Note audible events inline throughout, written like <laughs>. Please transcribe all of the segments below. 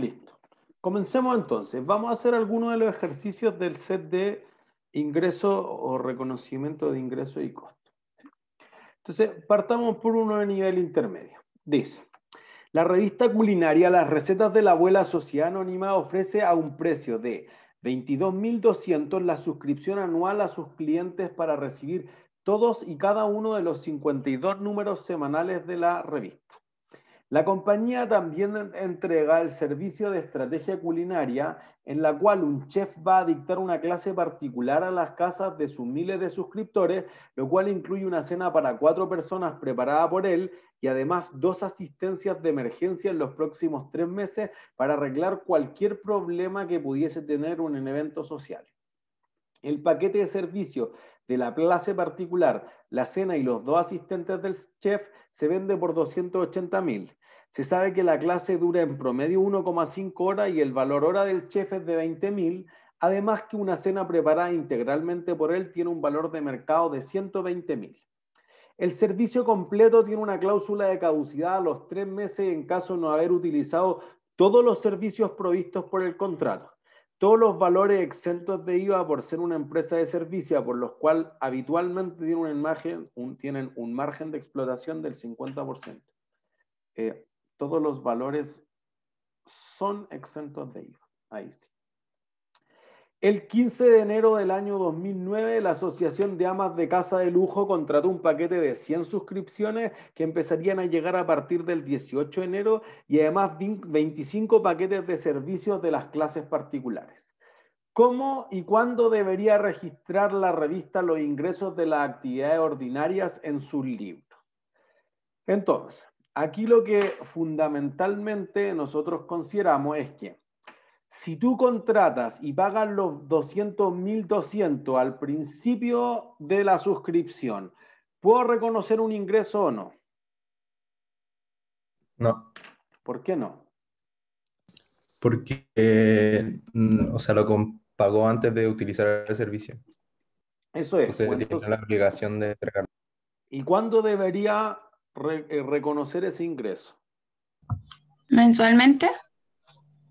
Listo. Comencemos entonces. Vamos a hacer algunos de los ejercicios del set de ingreso o reconocimiento de ingreso y costo. Entonces, partamos por uno de nivel intermedio. Dice, la revista culinaria Las recetas de la abuela Sociedad Anónima ofrece a un precio de 22.200 la suscripción anual a sus clientes para recibir todos y cada uno de los 52 números semanales de la revista. La compañía también entrega el servicio de estrategia culinaria, en la cual un chef va a dictar una clase particular a las casas de sus miles de suscriptores, lo cual incluye una cena para cuatro personas preparada por él y además dos asistencias de emergencia en los próximos tres meses para arreglar cualquier problema que pudiese tener un evento social. El paquete de servicio de la clase particular, la cena y los dos asistentes del chef se vende por 280 mil. Se sabe que la clase dura en promedio 1,5 horas y el valor hora del chef es de 20.000, además que una cena preparada integralmente por él tiene un valor de mercado de 120.000. El servicio completo tiene una cláusula de caducidad a los tres meses en caso no haber utilizado todos los servicios provistos por el contrato. Todos los valores exentos de IVA por ser una empresa de servicio, por los cuales habitualmente tienen, un, margen de explotación del 50% todos los valores son exentos de IVA. Ahí sí. El 15 de enero del año 2009, la Asociación de Amas de Casa de Lujo contrató un paquete de 100 suscripciones que empezarían a llegar a partir del 18 de enero y además 25 paquetes de servicios de las clases particulares. ¿Cómo y cuándo debería registrar la revista los ingresos de las actividades ordinarias en su libro? Entonces, aquí lo que fundamentalmente nosotros consideramos es que si tú contratas y pagas los 200.200 al principio de la suscripción, ¿puedo reconocer un ingreso o no? No. ¿Por qué no? Porque, mm, o sea, lo pagó antes de utilizar el servicio. Eso es. Entonces, tiene pues, la obligación de entregarlo. ¿Y cuándo debería eh, reconocer ese ingreso? ¿Mensualmente?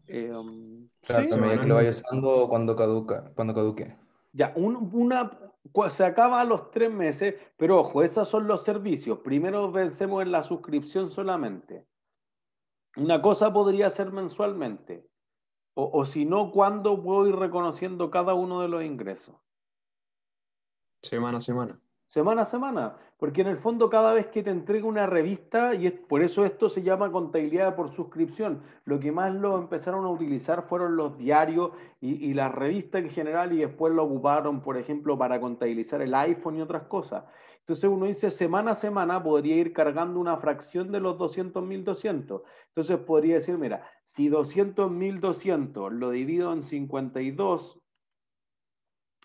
Eh, um, claro, que lo vaya usando cuando caduca, cuando caduque. Ya, una, se acaba a los tres meses, pero ojo, esos son los servicios. Primero vencemos en la suscripción solamente. Una cosa podría ser mensualmente. O, o si no, ¿cuándo puedo ir reconociendo cada uno de los ingresos? Semana a semana semana a semana, porque en el fondo cada vez que te entrega una revista, y es, por eso esto se llama contabilidad por suscripción, lo que más lo empezaron a utilizar fueron los diarios y, y las revistas en general, y después lo ocuparon, por ejemplo, para contabilizar el iPhone y otras cosas. Entonces uno dice, semana a semana podría ir cargando una fracción de los 200.200. Entonces podría decir, mira, si 200.200 lo divido en 52,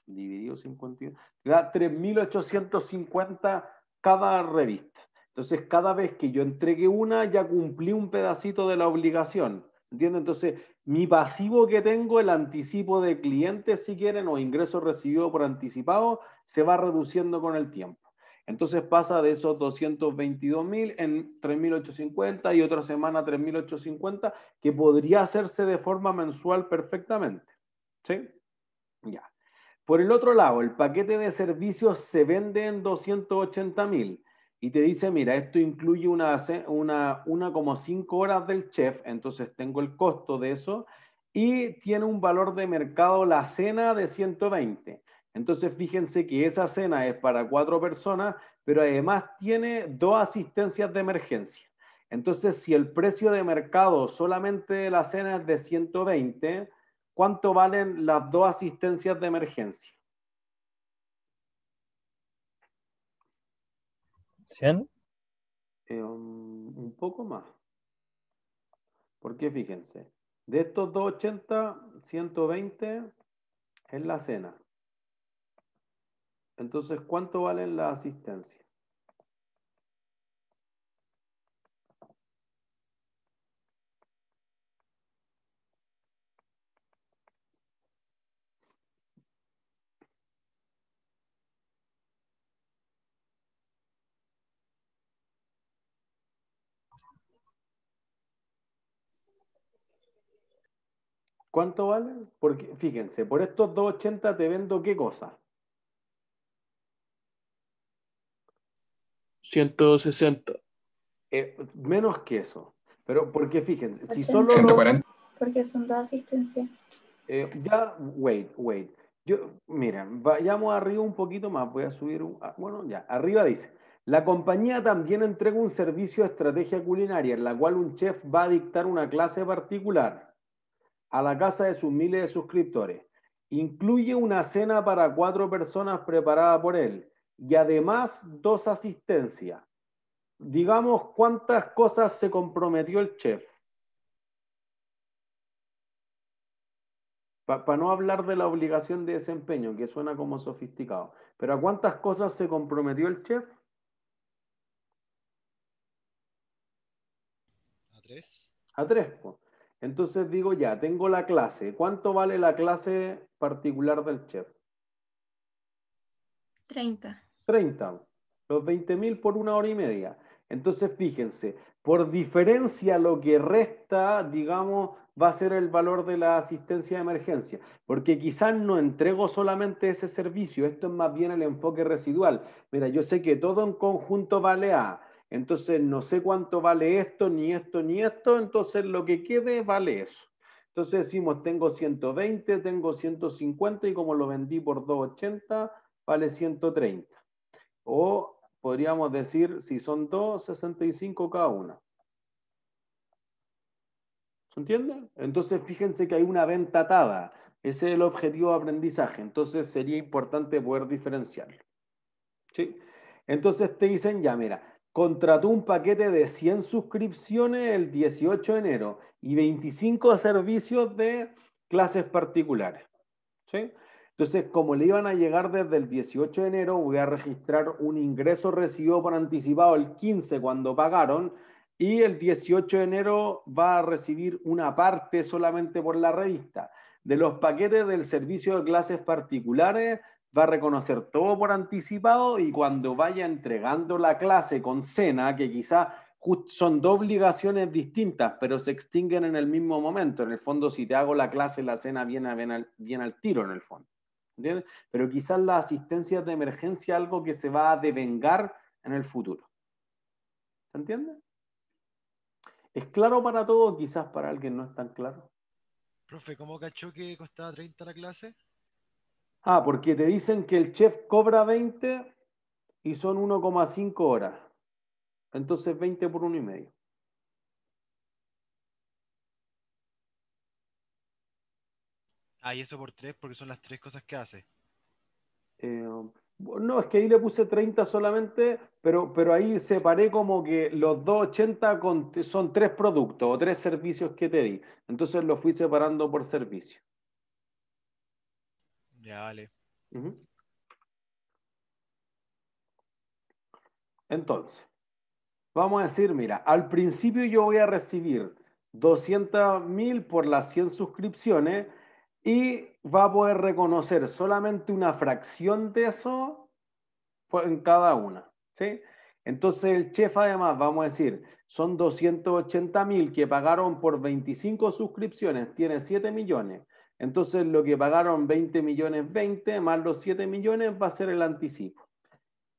dividido 52 da 3.850 cada revista. Entonces, cada vez que yo entregué una, ya cumplí un pedacito de la obligación. ¿Entiendes? Entonces, mi pasivo que tengo, el anticipo de clientes, si quieren, o ingresos recibidos por anticipado, se va reduciendo con el tiempo. Entonces pasa de esos 222.000 en 3.850 y otra semana 3.850, que podría hacerse de forma mensual perfectamente. ¿Sí? Ya. Por el otro lado, el paquete de servicios se vende en 280 mil y te dice, mira, esto incluye una, una, como 5 horas del chef, entonces tengo el costo de eso y tiene un valor de mercado la cena de 120. Entonces fíjense que esa cena es para cuatro personas, pero además tiene dos asistencias de emergencia. Entonces, si el precio de mercado solamente la cena es de 120, ¿Cuánto valen las dos asistencias de emergencia? 100. Eh, un, poco más. Porque fíjense, de estos 280, 120 es la cena. Entonces, ¿cuánto valen las asistencias? ¿Cuánto vale? Porque, fíjense, por estos 2.80 te vendo qué cosa. 160. Eh, menos que eso. Pero porque fíjense, si solo... Porque son dos asistencias. Eh, ya, wait, wait. Yo, mira, vayamos arriba un poquito más. Voy a subir un... Ah, bueno, ya, arriba dice. La compañía también entrega un servicio de estrategia culinaria en la cual un chef va a dictar una clase particular a la casa de sus miles de suscriptores. Incluye una cena para cuatro personas preparada por él y además dos asistencias. Digamos cuántas cosas se comprometió el chef. Para no hablar de la obligación de desempeño, que suena como sofisticado. Pero ¿a cuántas cosas se comprometió el chef? A tres. A tres. Pues. Entonces digo, ya, tengo la clase. ¿Cuánto vale la clase particular del chef? 30. 30. Los 20.000 mil por una hora y media. Entonces, fíjense, por diferencia lo que resta, digamos, va a ser el valor de la asistencia de emergencia, porque quizás no entrego solamente ese servicio, esto es más bien el enfoque residual. Mira, yo sé que todo en conjunto vale A, entonces, no sé cuánto vale esto, ni esto, ni esto, entonces lo que quede vale eso. Entonces decimos, tengo 120, tengo 150 y como lo vendí por 280, vale 130. O podríamos decir, si son 265 cada uno. ¿Se entiende? Entonces fíjense que hay una venta atada. Ese es el objetivo de aprendizaje. Entonces sería importante poder diferenciarlo. Entonces te dicen, ya mira, contrató un paquete de 100 suscripciones el 18 de enero y 25 servicios de clases particulares. ¿sí? Entonces, como le iban a llegar desde el 18 de enero, voy a registrar un ingreso recibido por anticipado el 15 cuando pagaron y el 18 de enero va a recibir una parte solamente por la revista. De los paquetes del servicio de clases particulares, va a reconocer todo por anticipado y cuando vaya entregando la clase con cena, que quizá son dos obligaciones distintas, pero se extinguen en el mismo momento. En el fondo, si te hago la clase, la cena viene, al, tiro en el fondo. Pero quizás la asistencia de emergencia algo que se va a devengar en el futuro. ¿Se entiende? ¿Es claro para todos? Quizás para alguien no es tan claro. Profe, ¿cómo cachó que costaba 30 la clase? Ah, porque te dicen que el chef cobra 20 y son 1,5 horas. Entonces 20 por 1,5. Ah, y eso por 3 porque son las tres cosas que hace. Eh, no, es que ahí le puse 30 solamente, pero, pero ahí separé como que los 280 son tres productos o tres servicios que te di. Entonces lo fui separando por servicio. Ya, vale. Entonces, vamos a decir, mira, al principio yo voy a recibir 200.000 por las 100 suscripciones y va a poder reconocer solamente una fracción de eso en cada una, ¿sí? Entonces el chef además, vamos a decir, son 280.000 que pagaron por 25 suscripciones, tiene 7 millones. Entonces, lo que pagaron 20 millones 20 más los 7 millones va a ser el anticipo.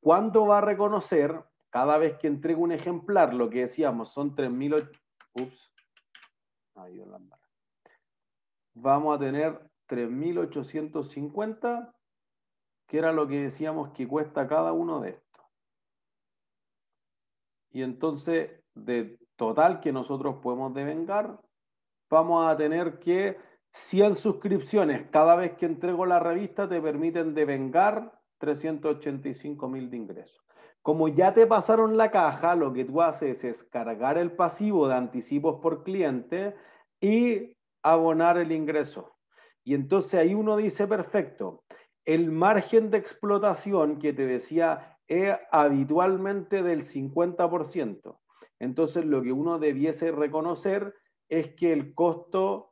¿Cuándo va a reconocer? Cada vez que entregue un ejemplar, lo que decíamos, son 3.000... Ups. Ahí Vamos a tener 3.850, que era lo que decíamos que cuesta cada uno de estos. Y entonces, de total que nosotros podemos devengar, vamos a tener que 100 suscripciones cada vez que entrego la revista te permiten devengar 385 mil de ingresos. Como ya te pasaron la caja, lo que tú haces es cargar el pasivo de anticipos por cliente y abonar el ingreso. Y entonces ahí uno dice, perfecto, el margen de explotación que te decía es eh, habitualmente del 50%. Entonces lo que uno debiese reconocer es que el costo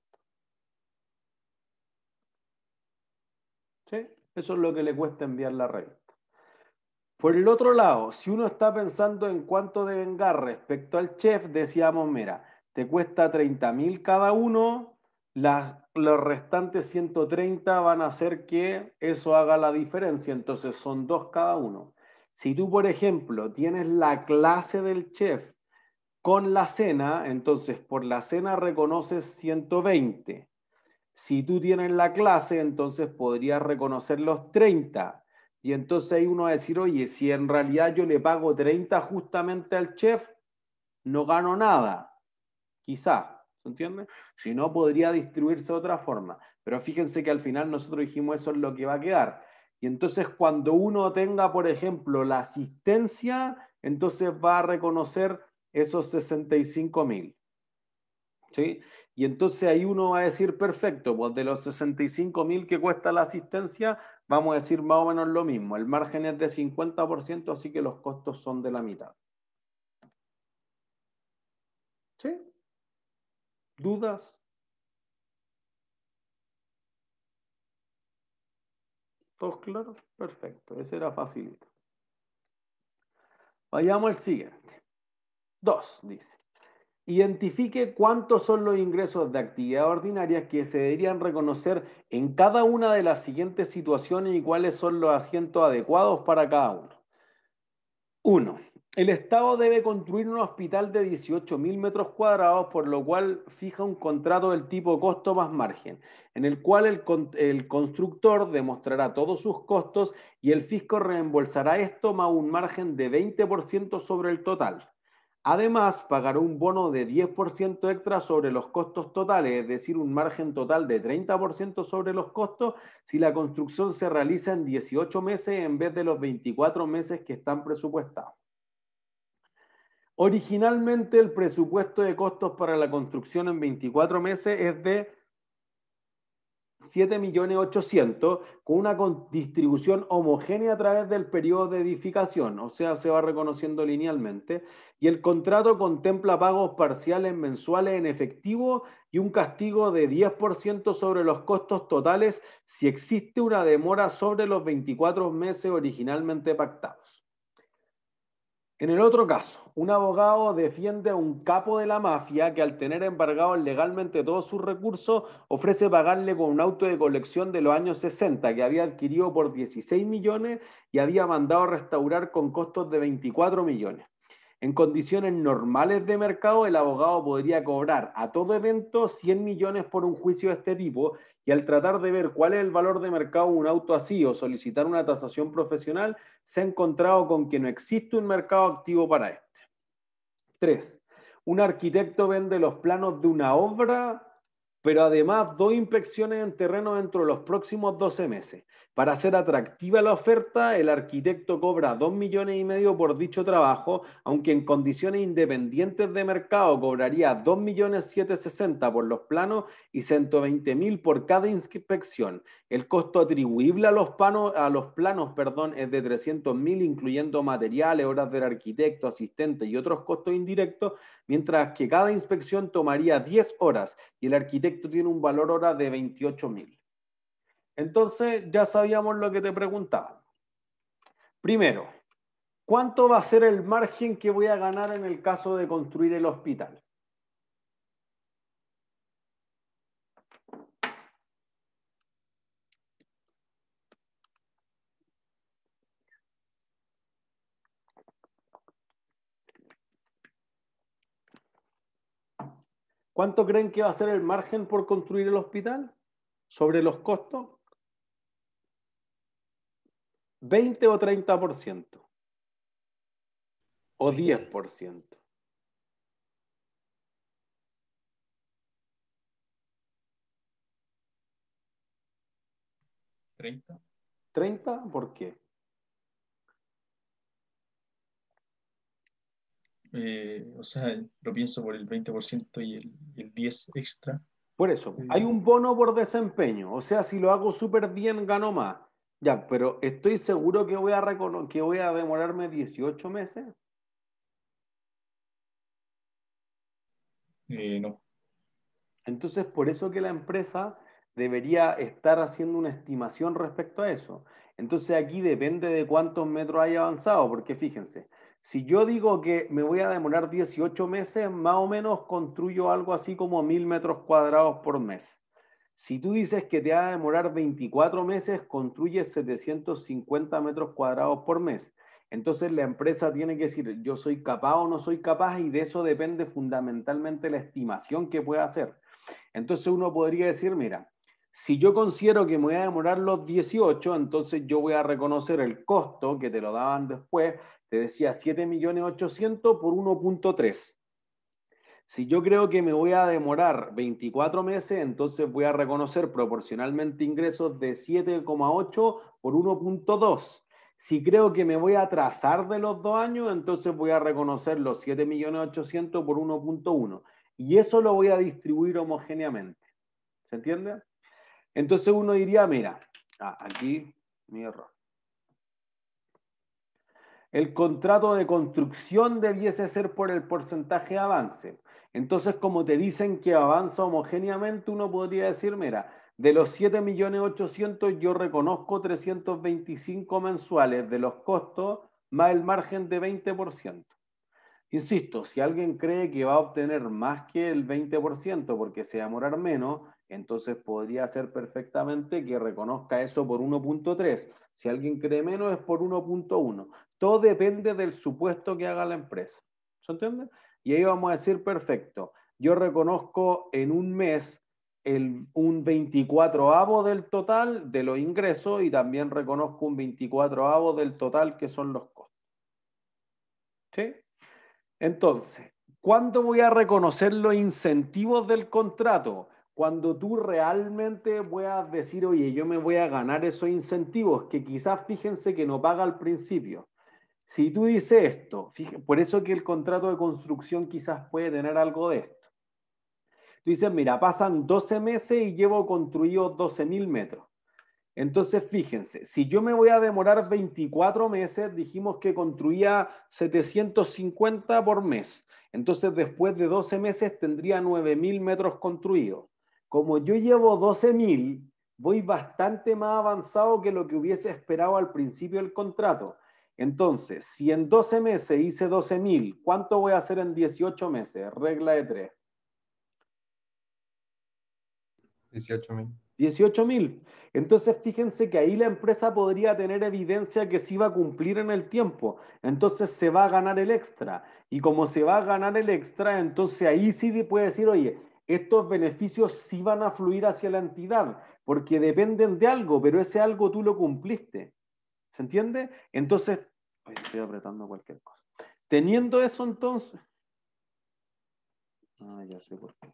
Eso es lo que le cuesta enviar la revista. Por el otro lado, si uno está pensando en cuánto deben dar respecto al chef, decíamos, mira, te cuesta 30.000 mil cada uno, los restantes 130 van a hacer que eso haga la diferencia, entonces son dos cada uno. Si tú, por ejemplo, tienes la clase del chef con la cena, entonces por la cena reconoces 120. Si tú tienes la clase, entonces podrías reconocer los 30. Y entonces ahí uno va a decir, oye, si en realidad yo le pago 30 justamente al chef, no gano nada. Quizá, ¿se entiende? Si no, podría distribuirse de otra forma. Pero fíjense que al final nosotros dijimos eso es lo que va a quedar. Y entonces cuando uno tenga, por ejemplo, la asistencia, entonces va a reconocer esos 65 mil. ¿Sí? Y entonces ahí uno va a decir, perfecto, pues de los 65 mil que cuesta la asistencia, vamos a decir más o menos lo mismo. El margen es de 50%, así que los costos son de la mitad. ¿Sí? ¿Dudas? ¿Todos claros? Perfecto, ese era facilito. Vayamos al siguiente. Dos, dice identifique cuántos son los ingresos de actividad ordinaria que se deberían reconocer en cada una de las siguientes situaciones y cuáles son los asientos adecuados para cada uno. Uno, El Estado debe construir un hospital de 18.000 metros cuadrados, por lo cual fija un contrato del tipo costo más margen, en el cual el constructor demostrará todos sus costos y el fisco reembolsará esto más un margen de 20% sobre el total. Además, pagará un bono de 10% extra sobre los costos totales, es decir, un margen total de 30% sobre los costos si la construcción se realiza en 18 meses en vez de los 24 meses que están presupuestados. Originalmente el presupuesto de costos para la construcción en 24 meses es de 7.800.000 con una distribución homogénea a través del periodo de edificación, o sea, se va reconociendo linealmente, y el contrato contempla pagos parciales mensuales en efectivo y un castigo de 10% sobre los costos totales si existe una demora sobre los 24 meses originalmente pactados. En el otro caso, un abogado defiende a un capo de la mafia que al tener embargado legalmente todos sus recursos ofrece pagarle con un auto de colección de los años 60 que había adquirido por 16 millones y había mandado restaurar con costos de 24 millones. En condiciones normales de mercado, el abogado podría cobrar a todo evento 100 millones por un juicio de este tipo y al tratar de ver cuál es el valor de mercado de un auto así o solicitar una tasación profesional, se ha encontrado con que no existe un mercado activo para este. Tres, un arquitecto vende los planos de una obra pero además dos inspecciones en terreno dentro de los próximos 12 meses. Para hacer atractiva la oferta, el arquitecto cobra 2 millones y medio por dicho trabajo, aunque en condiciones independientes de mercado cobraría 2 millones 760 por los planos y 120 mil por cada inspección. El costo atribuible a los, planos es de 300.000, incluyendo materiales, horas del arquitecto, asistente y otros costos indirectos, mientras que cada inspección tomaría 10 horas y el arquitecto tiene un valor hora de 28.000. Entonces, ya sabíamos lo que te preguntaba. Primero, ¿cuánto va a ser el margen que voy a ganar en el caso de construir el hospital? ¿Cuánto creen que va a ser el margen por construir el hospital sobre los costos? 20 o 30% o 10%. ¿30? ¿30? ¿Por qué? Eh, o sea, lo pienso por el 20% y el, 10 extra. Por eso, eh, hay un bono por desempeño, o sea, si lo hago súper bien, gano más. Ya, pero estoy seguro que voy a, que voy a demorarme 18 meses. Eh, no. Entonces, por eso que la empresa debería estar haciendo una estimación respecto a eso. Entonces, aquí depende de cuántos metros haya avanzado, porque fíjense, si yo digo que me voy a demorar 18 meses, más o menos construyo algo así como 1000 metros cuadrados por mes. Si tú dices que te va a demorar 24 meses, construyes 750 metros cuadrados por mes. Entonces la empresa tiene que decir, yo soy capaz o no soy capaz y de eso depende fundamentalmente la estimación que pueda hacer. Entonces uno podría decir, mira, si yo considero que me voy a demorar los 18, entonces yo voy a reconocer el costo que te lo daban después, te decía 7.800.000 por 1.3. Si yo creo que me voy a demorar 24 meses, entonces voy a reconocer proporcionalmente ingresos de 7,8 por 1.2. Si creo que me voy a atrasar de los dos años, entonces voy a reconocer los 7.800.000 por 1.1. Y eso lo voy a distribuir homogéneamente. ¿Se entiende? Entonces uno diría, mira, ah, aquí mi error el contrato de construcción debiese ser por el porcentaje de avance. Entonces, como te dicen que avanza homogéneamente, uno podría decir, mira, de los 7.800.000 yo reconozco 325 mensuales de los costos más el margen de 20%. Insisto, si alguien cree que va a obtener más que el 20% porque se va a demorar menos, entonces podría ser perfectamente que reconozca eso por 1.3. Si alguien cree menos es por 1.1. Todo depende del supuesto que haga la empresa. ¿Se entiende? Y ahí vamos a decir, perfecto, yo reconozco en un mes un 24 avo del total de los ingresos y también reconozco un 24 avo del total que son los costos. ¿Sí? Entonces, ¿cuándo voy a reconocer los incentivos del contrato? Cuando tú realmente puedas decir, oye, yo me voy a ganar esos incentivos que quizás fíjense que no paga al principio. Si tú dices esto, por eso que el contrato de construcción quizás puede tener algo de esto. Tú dices, mira, pasan 12 meses y llevo construido 12.000 metros. Entonces, fíjense, si yo me voy a demorar 24 meses, dijimos que construía 750 por mes. Entonces, después de 12 meses tendría 9.000 metros construidos. Como yo llevo 12.000, voy bastante más avanzado que lo que hubiese esperado al principio del contrato. Entonces, si en 12 meses hice 12.000, mil, ¿cuánto voy a hacer en 18 meses? Regla de 3. 18 mil. Entonces, fíjense que ahí la empresa podría tener evidencia que sí va a cumplir en el tiempo. Entonces, se va a ganar el extra. Y como se va a ganar el extra, entonces ahí sí puede decir, oye, estos beneficios sí van a fluir hacia la entidad, porque dependen de algo, pero ese algo tú lo cumpliste. ¿Se entiende? Entonces, estoy apretando cualquier cosa. Teniendo eso entonces. Ah, ya sé por qué.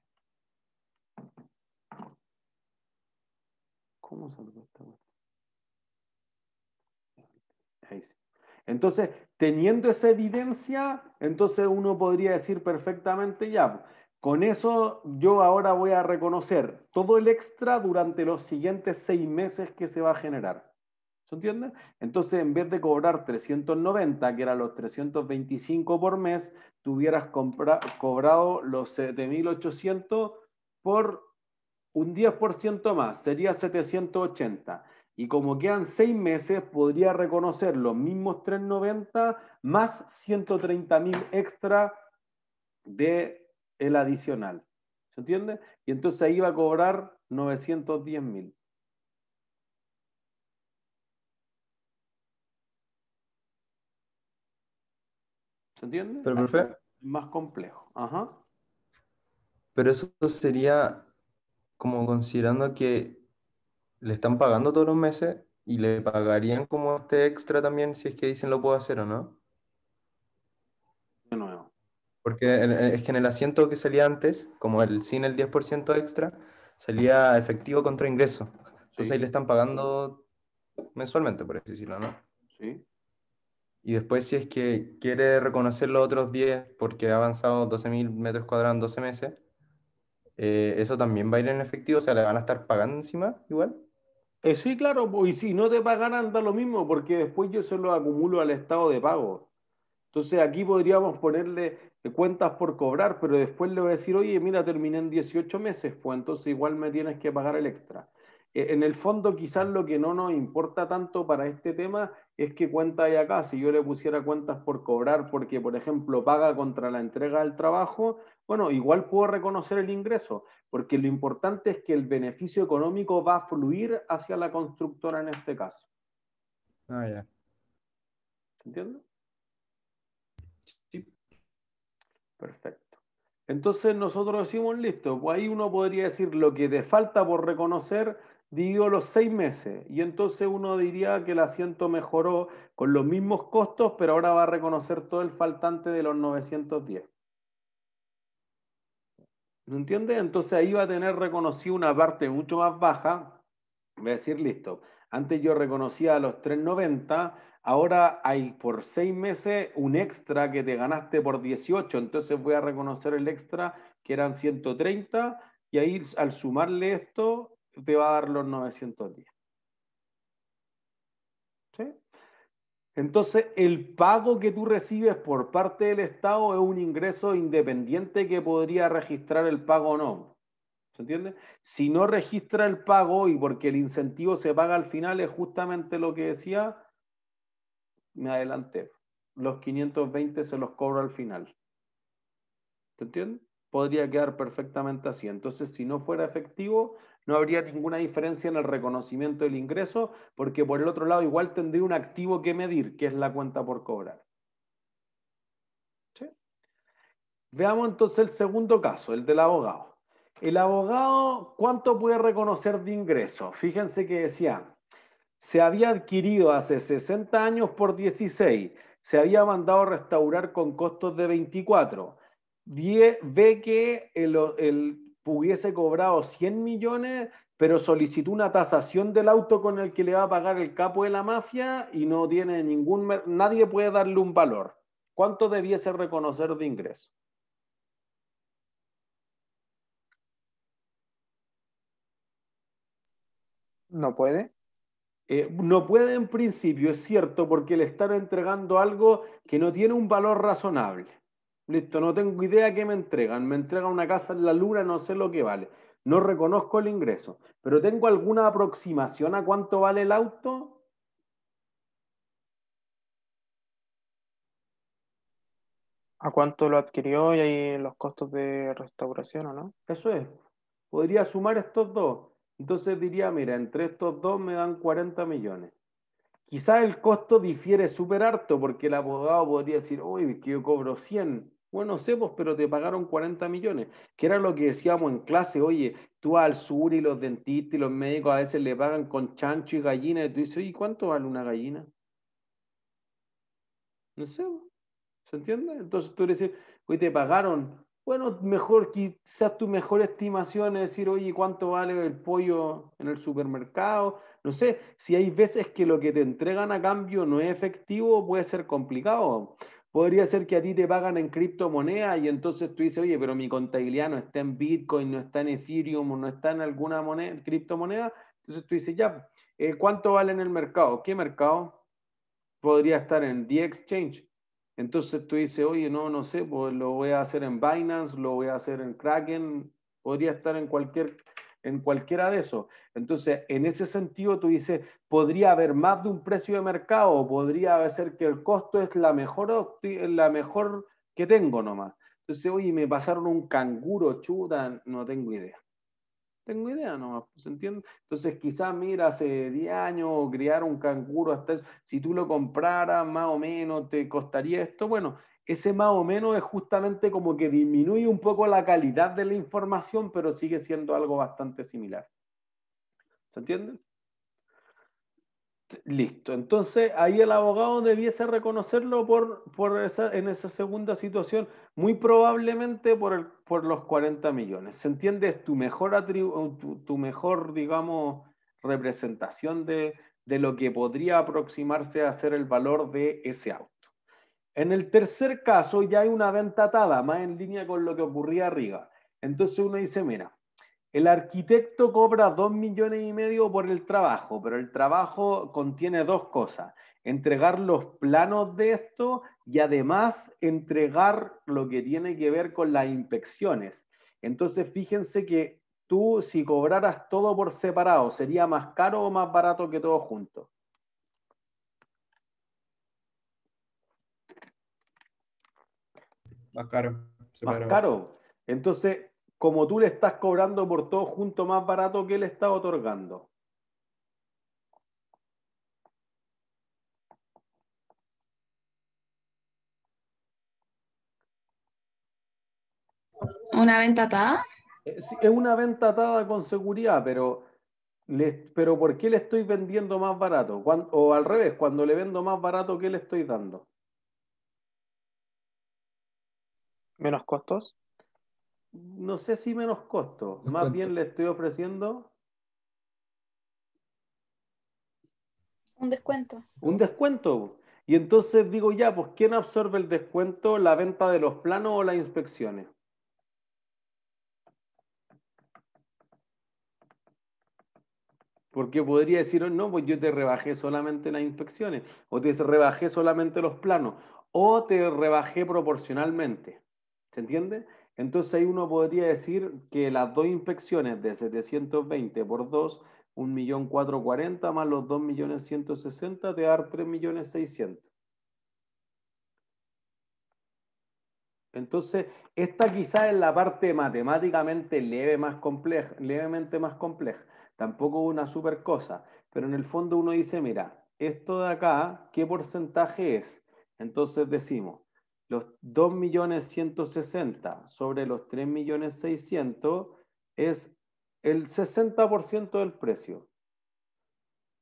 ¿Cómo salgo esta Ahí sí. Entonces, teniendo esa evidencia, entonces uno podría decir perfectamente ya. Con eso yo ahora voy a reconocer todo el extra durante los siguientes seis meses que se va a generar. ¿Se entiende? Entonces, en vez de cobrar 390, que eran los 325 por mes, tuvieras cobrado los 7800 por un 10% más, sería 780. Y como quedan seis meses, podría reconocer los mismos 390 más 130 mil extra de el adicional. ¿Se entiende? Y entonces ahí va a cobrar 910 mil. ¿Se entiende? Pero, profe. Más complejo. Ajá. Pero eso sería como considerando que le están pagando todos los meses y le pagarían como este extra también si es que dicen lo puedo hacer o no. De nuevo. Porque es que en el asiento que salía antes, como el sin el 10% extra, salía efectivo contra ingreso. Entonces ahí le están pagando mensualmente, por así decirlo, ¿no? Sí. Y después, si es que quiere reconocer los otros 10 porque ha avanzado 12.000 metros cuadrados en 12 meses, eh, eso también va a ir en efectivo, o sea, le van a estar pagando encima igual. Eh, sí, claro, y si no te pagan, anda lo mismo, porque después yo se lo acumulo al estado de pago. Entonces aquí podríamos ponerle cuentas por cobrar, pero después le voy a decir, oye, mira, terminé en 18 meses, pues entonces igual me tienes que pagar el extra. Eh, en el fondo, quizás lo que no nos importa tanto para este tema es que cuenta hay acá. Si yo le pusiera cuentas por cobrar, porque, por ejemplo, paga contra la entrega del trabajo, bueno, igual puedo reconocer el ingreso, porque lo importante es que el beneficio económico va a fluir hacia la constructora en este caso. Ah, ya. ¿Se entiende? Sí. Perfecto. Entonces nosotros decimos, listo, pues ahí uno podría decir lo que de falta por reconocer digo los seis meses, y entonces uno diría que el asiento mejoró con los mismos costos, pero ahora va a reconocer todo el faltante de los 910. ¿No entiendes? Entonces ahí va a tener reconocido una parte mucho más baja. Voy a decir, listo, antes yo reconocía los 390, ahora hay por seis meses un extra que te ganaste por 18, entonces voy a reconocer el extra que eran 130 y ahí al sumarle esto te va a dar los 910. ¿Sí? Entonces, el pago que tú recibes por parte del Estado es un ingreso independiente que podría registrar el pago o no. ¿Se entiende? Si no registra el pago y porque el incentivo se paga al final, es justamente lo que decía, me adelanté, los 520 se los cobro al final. ¿Se entiende? podría quedar perfectamente así. Entonces, si no fuera efectivo, no habría ninguna diferencia en el reconocimiento del ingreso, porque por el otro lado igual tendría un activo que medir, que es la cuenta por cobrar. Veamos entonces el segundo caso, el del abogado. El abogado, ¿cuánto puede reconocer de ingreso? Fíjense que decía, se había adquirido hace 60 años por 16, se había mandado a restaurar con costos de 24, ve que el, hubiese cobrado 100 millones, pero solicitó una tasación del auto con el que le va a pagar el capo de la mafia y no tiene ningún... Nadie puede darle un valor. ¿Cuánto debiese reconocer de ingreso? No puede. Eh, no puede en principio, es cierto, porque le están entregando algo que no tiene un valor razonable. Listo, no tengo idea qué me entregan. Me entregan una casa en la luna, no sé lo que vale. No reconozco el ingreso. Pero tengo alguna aproximación a cuánto vale el auto. ¿A cuánto lo adquirió y ahí los costos de restauración o no? Eso es. Podría sumar estos dos. Entonces diría, mira, entre estos dos me dan 40 millones. Quizás el costo difiere súper harto porque el abogado podría decir, uy, que yo cobro 100 bueno, no sé, pues, pero te pagaron 40 millones, que era lo que decíamos en clase, oye, tú al sur y los dentistas y los médicos a veces le pagan con chancho y gallina, y tú dices, oye, ¿cuánto vale una gallina? No sé, pues, ¿se entiende? Entonces tú le dices, oye, te pagaron, bueno, mejor, quizás tu mejor estimación es decir, oye, ¿cuánto vale el pollo en el supermercado? No sé, si hay veces que lo que te entregan a cambio no es efectivo, puede ser complicado. Podría ser que a ti te pagan en criptomoneda y entonces tú dices, oye, pero mi contabilidad no está en Bitcoin, no está en Ethereum, no está en alguna moneda, criptomoneda. Entonces tú dices, ya, eh, ¿cuánto vale en el mercado? ¿Qué mercado? Podría estar en The Exchange. Entonces tú dices, oye, no, no sé, pues lo voy a hacer en Binance, lo voy a hacer en Kraken, podría estar en cualquier en cualquiera de esos. Entonces, en ese sentido, tú dices, podría haber más de un precio de mercado, podría ser que el costo es la mejor, la mejor que tengo nomás. Entonces, oye, me pasaron un canguro, chuta, no tengo idea. Tengo idea nomás, pues, ¿se entiende? Entonces, quizás, mira, hace 10 años criar un canguro, hasta si tú lo compraras más o menos, te costaría esto. Bueno, ese más o menos es justamente como que disminuye un poco la calidad de la información, pero sigue siendo algo bastante similar. ¿Se entiende? Listo. Entonces, ahí el abogado debiese reconocerlo por, en esa segunda situación, muy probablemente por, el, por los 40 millones. ¿Se entiende? Es tu mejor, tu, mejor digamos, representación de lo que podría aproximarse a ser el valor de ese auto. En el tercer caso ya hay una venta atada, más en línea con lo que ocurría arriba. Entonces uno dice, mira, el arquitecto cobra dos millones y medio por el trabajo, pero el trabajo contiene dos cosas, entregar los planos de esto y además entregar lo que tiene que ver con las inspecciones. Entonces fíjense que tú si cobraras todo por separado, sería más caro o más barato que todo junto. más caro. Más caro. Entonces, como tú le estás cobrando por todo junto más barato que le está otorgando. ¿Una venta atada? Eh, es, una venta atada con seguridad, pero, pero ¿por qué le estoy vendiendo más barato? o al revés, cuando le vendo más barato, ¿qué le estoy dando? menos costos. No sé si menos costos, más bien le estoy ofreciendo Un descuento. Un descuento. Y entonces digo ya, pues ¿quién absorbe el descuento, la venta de los planos o las inspecciones? Porque podría decir, no, pues yo te rebajé solamente las inspecciones, o te rebajé solamente los planos, o te rebajé proporcionalmente. ¿Se entiende? Entonces ahí uno podría decir que las dos infecciones de 720 por 2, 1.440 más los 2.160.000 te dar 3.600.000. Entonces, esta quizás es la parte matemáticamente leve más compleja, levemente más compleja. Tampoco una super cosa, pero en el fondo uno dice, mira, esto de acá, ¿qué porcentaje es? Entonces decimos, los 2.160.000 sobre los 3.600.000 es el 60% del precio.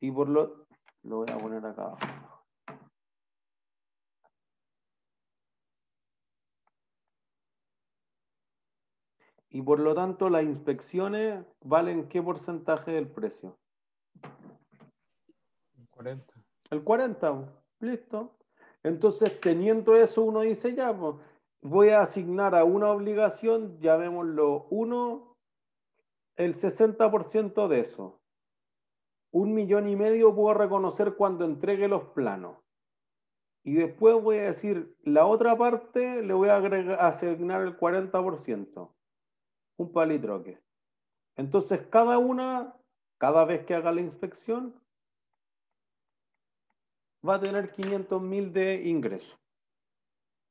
Y por lo... Lo voy a poner acá abajo. Y por lo tanto, las inspecciones valen qué porcentaje del precio? El 40. El 40, listo. Entonces, teniendo eso, uno dice, ya, pues, voy a asignar a una obligación, llamémoslo uno, el 60% de eso. Un millón y medio puedo reconocer cuando entregue los planos. Y después voy a decir, la otra parte le voy a asignar el 40%. Un palitroque. Entonces, cada una, cada vez que haga la inspección, va a tener 500.000 mil de ingresos.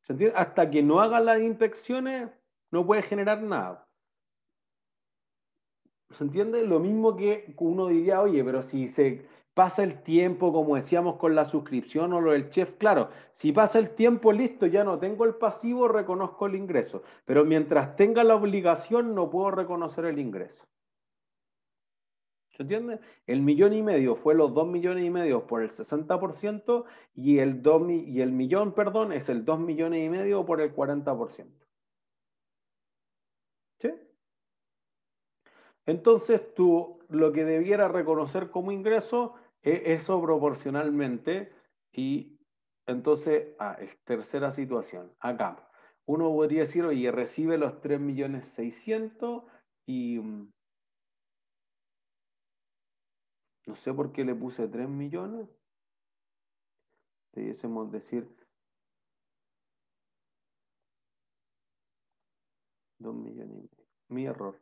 ¿Se entiende? Hasta que no haga las inspecciones, no puede generar nada. ¿Se entiende? Lo mismo que uno diría, oye, pero si se pasa el tiempo, como decíamos con la suscripción o lo del chef, claro, si pasa el tiempo, listo, ya no tengo el pasivo, reconozco el ingreso. Pero mientras tenga la obligación, no puedo reconocer el ingreso. ¿Se entiende? El millón y medio fue los dos millones y medio por el 60% y el, y el millón, perdón, es el dos millones y medio por el 40%. ¿Sí? Entonces tú lo que debiera reconocer como ingreso es eso proporcionalmente y entonces, ah, tercera situación, acá. Uno podría decir, oye, recibe los 3.600.000 y mm, no sé por qué le puse 3 millones. Debiésemos decir 2 millones y medio. Mi error.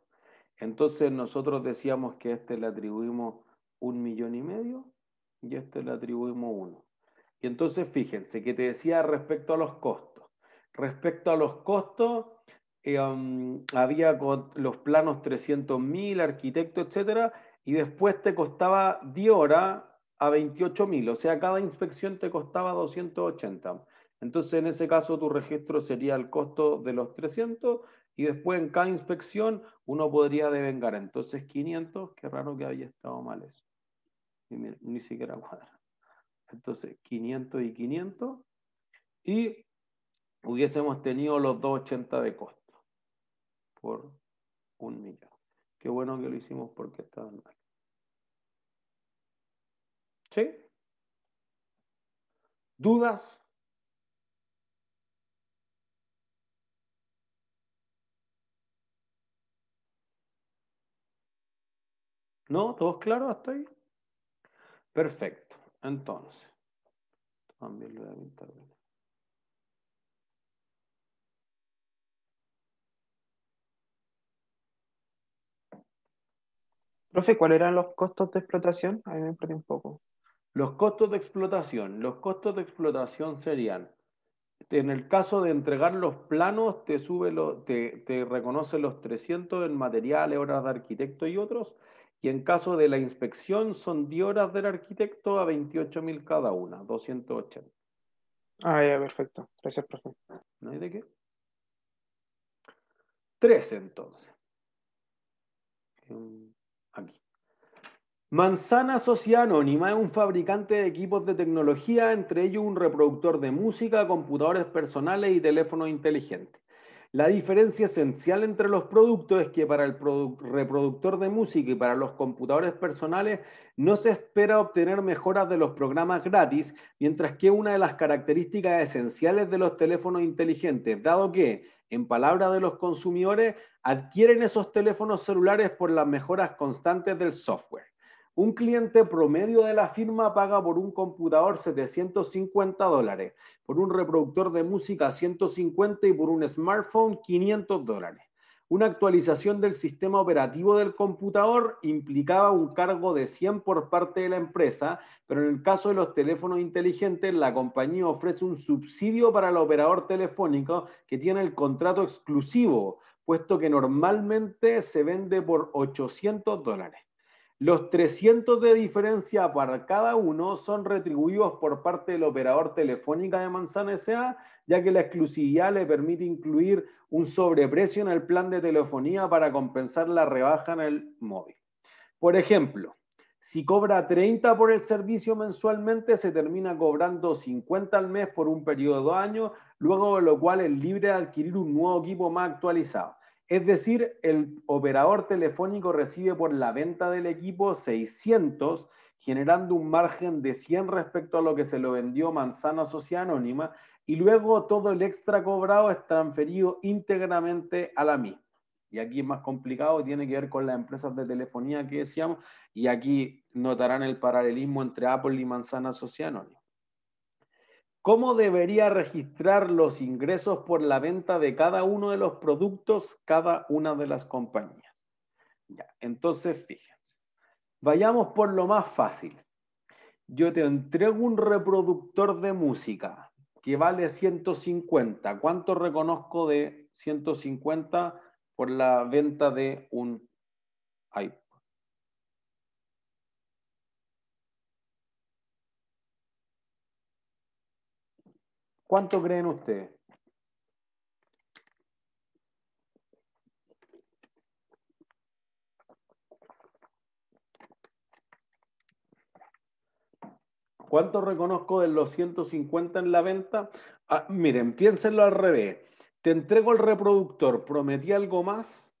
Entonces nosotros decíamos que a este le atribuimos un millón y medio y a este le atribuimos uno. Y entonces fíjense que te decía respecto a los costos. Respecto a los costos, em, había con los planos 300.000, arquitecto, etcétera, y después te costaba 10 horas a 28 mil, o sea, cada inspección te costaba 280. Entonces, en ese caso, tu registro sería el costo de los 300 y después en cada inspección uno podría devengar. Entonces, 500, qué raro que haya estado mal eso. ni siquiera cuadra. Entonces, 500 y 500 y hubiésemos tenido los 280 de costo por un millón. Qué bueno que lo hicimos porque estaba mal. ¿Sí? ¿Dudas? ¿No? ¿Todos claros hasta ahí? Perfecto. Entonces, también lo voy a pintar Profe, ¿cuáles eran los costos de explotación? Ahí me perdí un poco. Los costos de explotación. Los costos de explotación serían, en el caso de entregar los planos, te, sube lo, te, reconoce los 300 en materiales, horas de arquitecto y otros. Y en caso de la inspección, son 10 horas del arquitecto a 28.000 cada una, 280. Ah, ya, perfecto. Gracias, profe. ¿No hay de qué? Tres, entonces. Manzana Sociedad es un fabricante de equipos de tecnología, entre ellos un reproductor de música, computadores personales y teléfonos inteligentes. La diferencia esencial entre los productos es que para el reproductor de música y para los computadores personales no se espera obtener mejoras de los programas gratis, mientras que una de las características esenciales de los teléfonos inteligentes, dado que, en palabras de los consumidores, adquieren esos teléfonos celulares por las mejoras constantes del software. Un cliente promedio de la firma paga por un computador 750 dólares, por un reproductor de música 150 y por un smartphone 500 dólares. Una actualización del sistema operativo del computador implicaba un cargo de 100 por parte de la empresa, pero en el caso de los teléfonos inteligentes, la compañía ofrece un subsidio para el operador telefónico que tiene el contrato exclusivo, puesto que normalmente se vende por 800 dólares. Los 300 de diferencia para cada uno son retribuidos por parte del operador Telefónica de Manzana S.A., ya que la exclusividad le permite incluir un sobreprecio en el plan de telefonía para compensar la rebaja en el móvil. Por ejemplo, si cobra 30 por el servicio mensualmente, se termina cobrando 50 al mes por un periodo de año, luego de lo cual es libre de adquirir un nuevo equipo más actualizado. Es decir, el operador telefónico recibe por la venta del equipo 600, generando un margen de 100 respecto a lo que se lo vendió Manzana Sociedad Anónima, y luego todo el extra cobrado es transferido íntegramente a la misma. Y aquí es más complicado, tiene que ver con las empresas de telefonía que decíamos, y aquí notarán el paralelismo entre Apple y Manzana Sociedad Anónima. ¿Cómo debería registrar los ingresos por la venta de cada uno de los productos cada una de las compañías? entonces, fíjense. Vayamos por lo más fácil. Yo te entrego un reproductor de música que vale 150. ¿Cuánto reconozco de 150 por la venta de un iPad? ¿Cuánto creen ustedes? ¿Cuánto reconozco de los 150 en la venta? Ah, miren, piénsenlo al revés. Te entrego el reproductor, prometí algo más.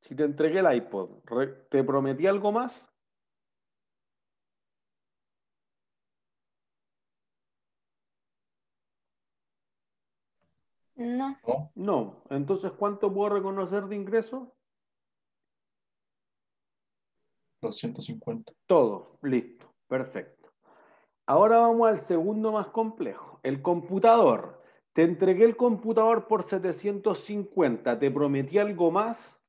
Si te entregué el iPod, ¿te prometí algo más? No. No. Entonces, ¿cuánto puedo reconocer de ingreso? 250. Todo, listo, perfecto. Ahora vamos al segundo más complejo, el computador. Te entregué el computador por 750, te prometí algo más,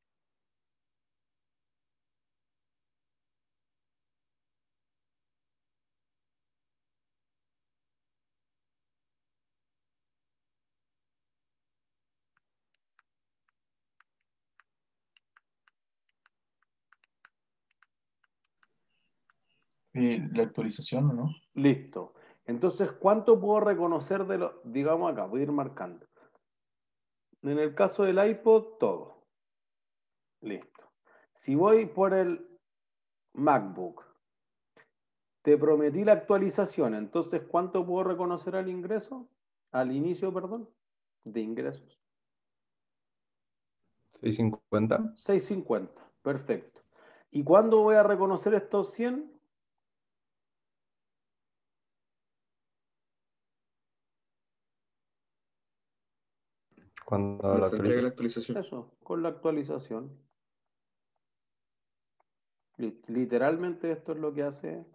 Eh, la actualización o no. Listo. Entonces, ¿cuánto puedo reconocer de los, digamos acá, voy a ir marcando. En el caso del iPod, todo. Listo. Si voy por el MacBook, te prometí la actualización, entonces, ¿cuánto puedo reconocer al ingreso? Al inicio, perdón, de ingresos. 650. 650, perfecto. ¿Y cuándo voy a reconocer estos 100? Cuando la, actualización. Eso, con la actualización. Literalmente esto es lo que hace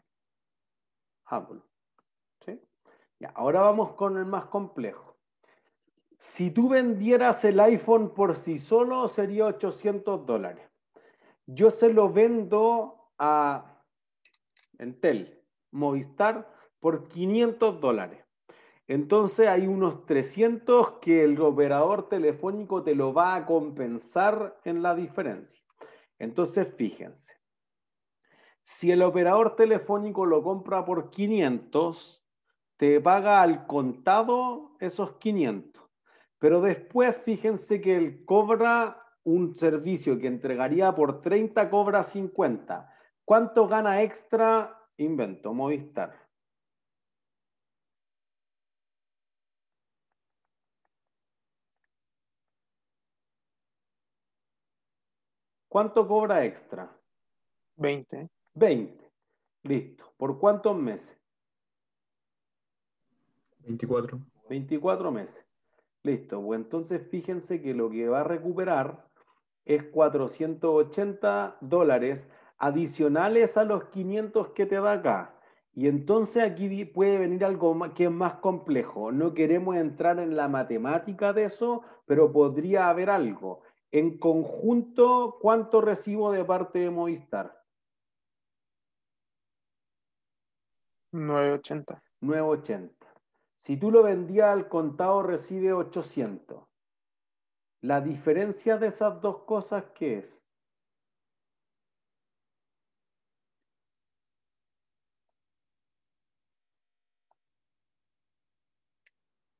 Apple. ahora vamos con el más complejo. Si tú vendieras el iPhone por sí solo, sería 800 dólares. Yo se lo vendo a Entel, Movistar, por 500 dólares. Entonces hay unos 300 que el operador telefónico te lo va a compensar en la diferencia. Entonces, fíjense, si el operador telefónico lo compra por 500, te paga al contado esos 500. Pero después, fíjense que él cobra un servicio que entregaría por 30, cobra 50. ¿Cuánto gana extra? Invento, Movistar. ¿Cuánto cobra extra? 20. 20. Listo. ¿Por cuántos meses? 24. 24 meses. Listo. Pues entonces fíjense que lo que va a recuperar es 480 dólares adicionales a los 500 que te da acá. Y entonces aquí puede venir algo que es más complejo. No queremos entrar en la matemática de eso, pero podría haber algo. En conjunto, ¿cuánto recibo de parte de Movistar? 980. 980. Si tú lo vendías al contado, recibe 800. La diferencia de esas dos cosas, ¿qué es?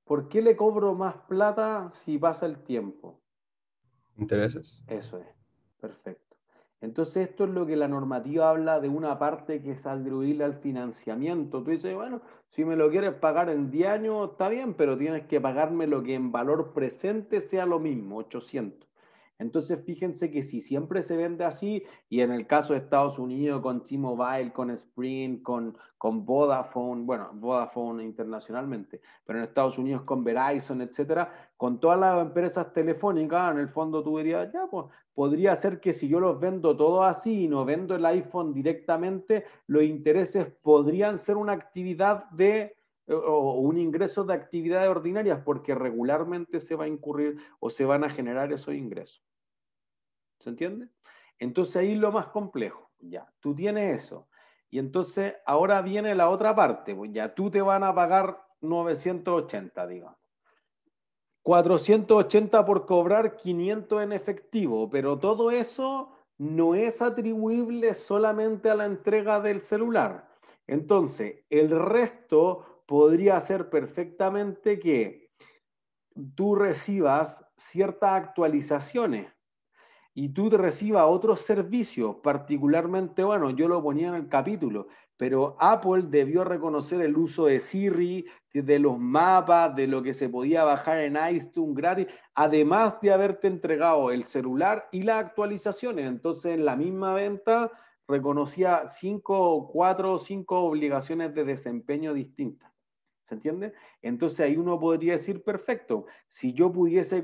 ¿Por qué le cobro más plata si pasa el tiempo? Intereses. Eso es, perfecto. Entonces esto es lo que la normativa habla de una parte que es atribuible al financiamiento. Tú dices, bueno, si me lo quieres pagar en 10 años, está bien, pero tienes que pagarme lo que en valor presente sea lo mismo, 800. Entonces, fíjense que si siempre se vende así, y en el caso de Estados Unidos con T-Mobile, con Sprint, con, Vodafone, bueno, Vodafone internacionalmente, pero en Estados Unidos con Verizon, etcétera, con todas las empresas telefónicas, en el fondo tú dirías, ya, pues podría ser que si yo los vendo todos así y no vendo el iPhone directamente, los intereses podrían ser una actividad de o un ingreso de actividades ordinarias, porque regularmente se va a incurrir o se van a generar esos ingresos. ¿Se entiende? Entonces ahí lo más complejo, ya, tú tienes eso. Y entonces ahora viene la otra parte, pues, ya tú te van a pagar 980, digamos. 480 por cobrar 500 en efectivo, pero todo eso no es atribuible solamente a la entrega del celular. Entonces, el resto podría ser perfectamente que tú recibas ciertas actualizaciones y tú te recibas otro servicio particularmente bueno, yo lo ponía en el capítulo, pero Apple debió reconocer el uso de Siri, de los mapas, de lo que se podía bajar en iTunes gratis, además de haberte entregado el celular y las actualizaciones. Entonces, en la misma venta reconocía cinco, cuatro o cinco obligaciones de desempeño distintas. ¿Se entiende? Entonces ahí uno podría decir, perfecto, si yo pudiese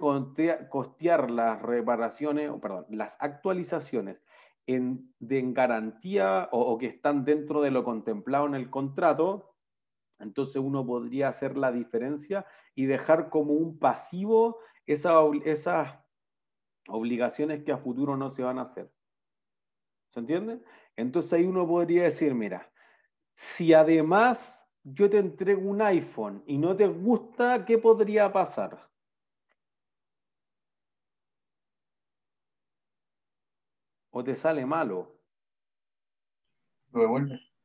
costear las reparaciones, o perdón, las actualizaciones en, garantía o, que están dentro de lo contemplado en el contrato, entonces uno podría hacer la diferencia y dejar como un pasivo esas obligaciones que a futuro no se van a hacer. ¿Se entiende? Entonces ahí uno podría decir, mira, si además yo te entrego un iPhone y no te gusta, ¿qué podría pasar? O te sale malo.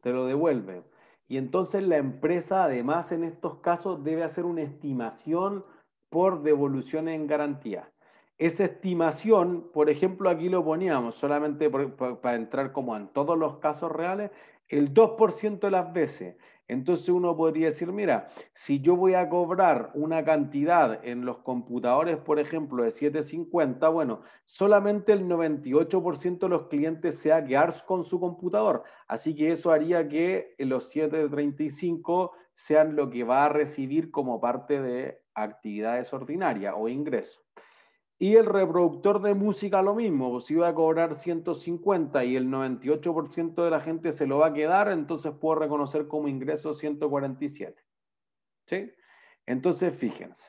Te lo devuelve. Y entonces la empresa, además, en estos casos, debe hacer una estimación por devolución en garantía. Esa estimación, por ejemplo, aquí lo poníamos, solamente para entrar como en todos los casos reales, el 2% de las veces. Entonces uno podría decir, mira, si yo voy a cobrar una cantidad en los computadores, por ejemplo, de 750, bueno, solamente el 98% de los clientes se ha con su computador. Así que eso haría que los 735 sean lo que va a recibir como parte de actividades ordinarias o ingresos. Y el reproductor de música lo mismo, pues, si va a cobrar 150 y el 98% de la gente se lo va a quedar, entonces puedo reconocer como ingreso 147. ¿Sí? Entonces, fíjense.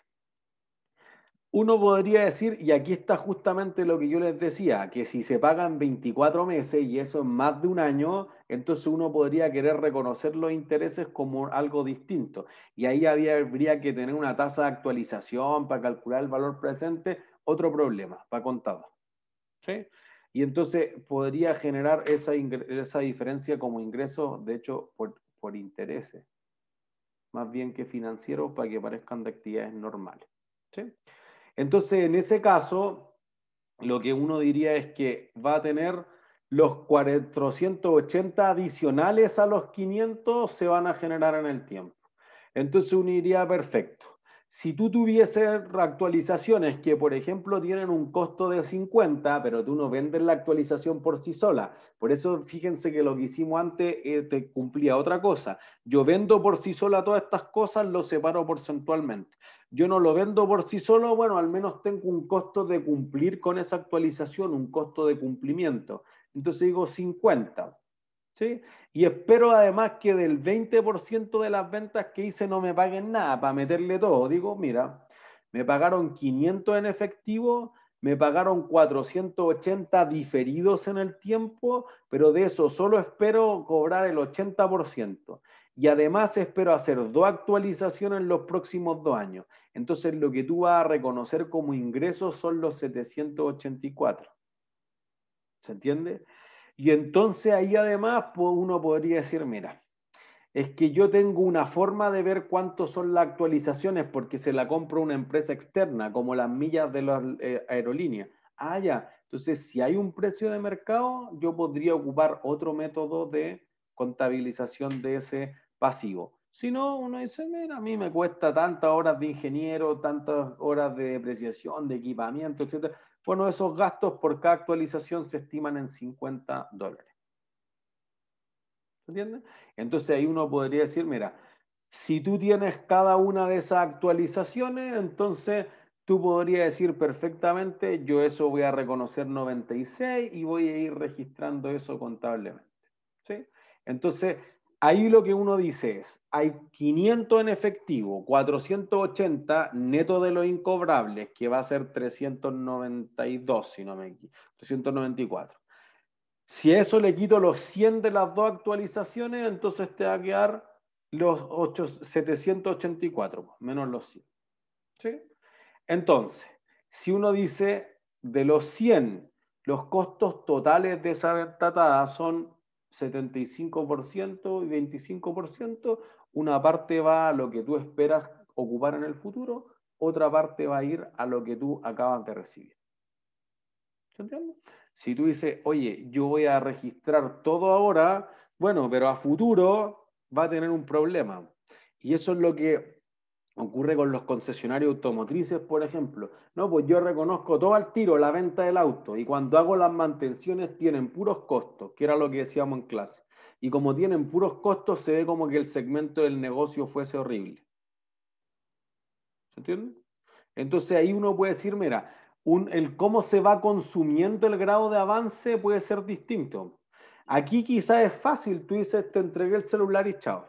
Uno podría decir, y aquí está justamente lo que yo les decía, que si se pagan 24 meses y eso es más de un año, entonces uno podría querer reconocer los intereses como algo distinto. Y ahí habría, habría que tener una tasa de actualización para calcular el valor presente otro problema, va contado. Y entonces podría generar esa, esa diferencia como ingreso, de hecho, por, intereses, más bien que financieros, para que parezcan de actividades normales. Entonces, en ese caso, lo que uno diría es que va a tener los 480 adicionales a los 500 se van a generar en el tiempo. Entonces uno perfecto, si tú tuvieses actualizaciones que, por ejemplo, tienen un costo de 50, pero tú no vendes la actualización por sí sola. Por eso fíjense que lo que hicimos antes eh, te cumplía otra cosa. Yo vendo por sí sola todas estas cosas, lo separo porcentualmente. Yo no lo vendo por sí solo, bueno, al menos tengo un costo de cumplir con esa actualización, un costo de cumplimiento. Entonces digo 50. ¿sí? Y espero además que del 20% de las ventas que hice no me paguen nada para meterle todo. Digo, mira, me pagaron 500 en efectivo, me pagaron 480 diferidos en el tiempo, pero de eso solo espero cobrar el 80%. Y además espero hacer dos actualizaciones en los próximos dos años. Entonces lo que tú vas a reconocer como ingresos son los 784. ¿Se entiende? Y entonces ahí además uno podría decir, mira, es que yo tengo una forma de ver cuánto son las actualizaciones porque se la compra una empresa externa, como las millas de las eh, aerolíneas. Ah, ya. Entonces, si hay un precio de mercado, yo podría ocupar otro método de contabilización de ese pasivo. Si no, uno dice, mira, a mí me cuesta tantas horas de ingeniero, tantas horas de depreciación, de equipamiento, etcétera. Bueno, esos gastos por cada actualización se estiman en 50 dólares. ¿Entiendes? Entonces ahí uno podría decir, mira, si tú tienes cada una de esas actualizaciones, entonces tú podrías decir perfectamente, yo eso voy a reconocer 96 y voy a ir registrando eso contablemente. ¿Sí? Entonces, ahí lo que uno dice es, hay 500 en efectivo, 480 neto de los incobrables, que va a ser 392, si no me equivoco, 394. Si a eso le quito los 100 de las dos actualizaciones, entonces te va a quedar los 784, menos los 100. Entonces, si uno dice de los 100, los costos totales de esa tratada son 75% y 25%, una parte va a lo que tú esperas ocupar en el futuro, otra parte va a ir a lo que tú acabas de recibir. ¿Se Si tú dices, oye, yo voy a registrar todo ahora, bueno, pero a futuro va a tener un problema. Y eso es lo que Ocurre con los concesionarios automotrices, por ejemplo. No, pues yo reconozco todo al tiro la venta del auto y cuando hago las mantenciones tienen puros costos, que era lo que decíamos en clase. Y como tienen puros costos, se ve como que el segmento del negocio fuese horrible. ¿Se entiende? Entonces ahí uno puede decir, mira, un, el cómo se va consumiendo el grado de avance puede ser distinto. Aquí quizás es fácil, tú dices, te entregué el celular y chao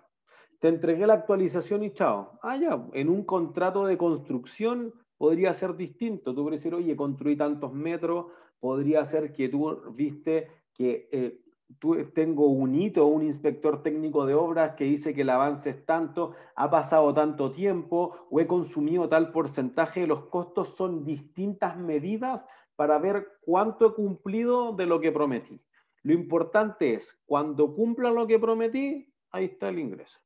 te entregué la actualización y chao. Ah, ya, en un contrato de construcción podría ser distinto. Tú puedes decir, oye, construí tantos metros, podría ser que tú viste que eh, tú, tengo un hito, un inspector técnico de obras que dice que el avance es tanto, ha pasado tanto tiempo o he consumido tal porcentaje, los costos son distintas medidas para ver cuánto he cumplido de lo que prometí. Lo importante es, cuando cumplan lo que prometí, ahí está el ingreso.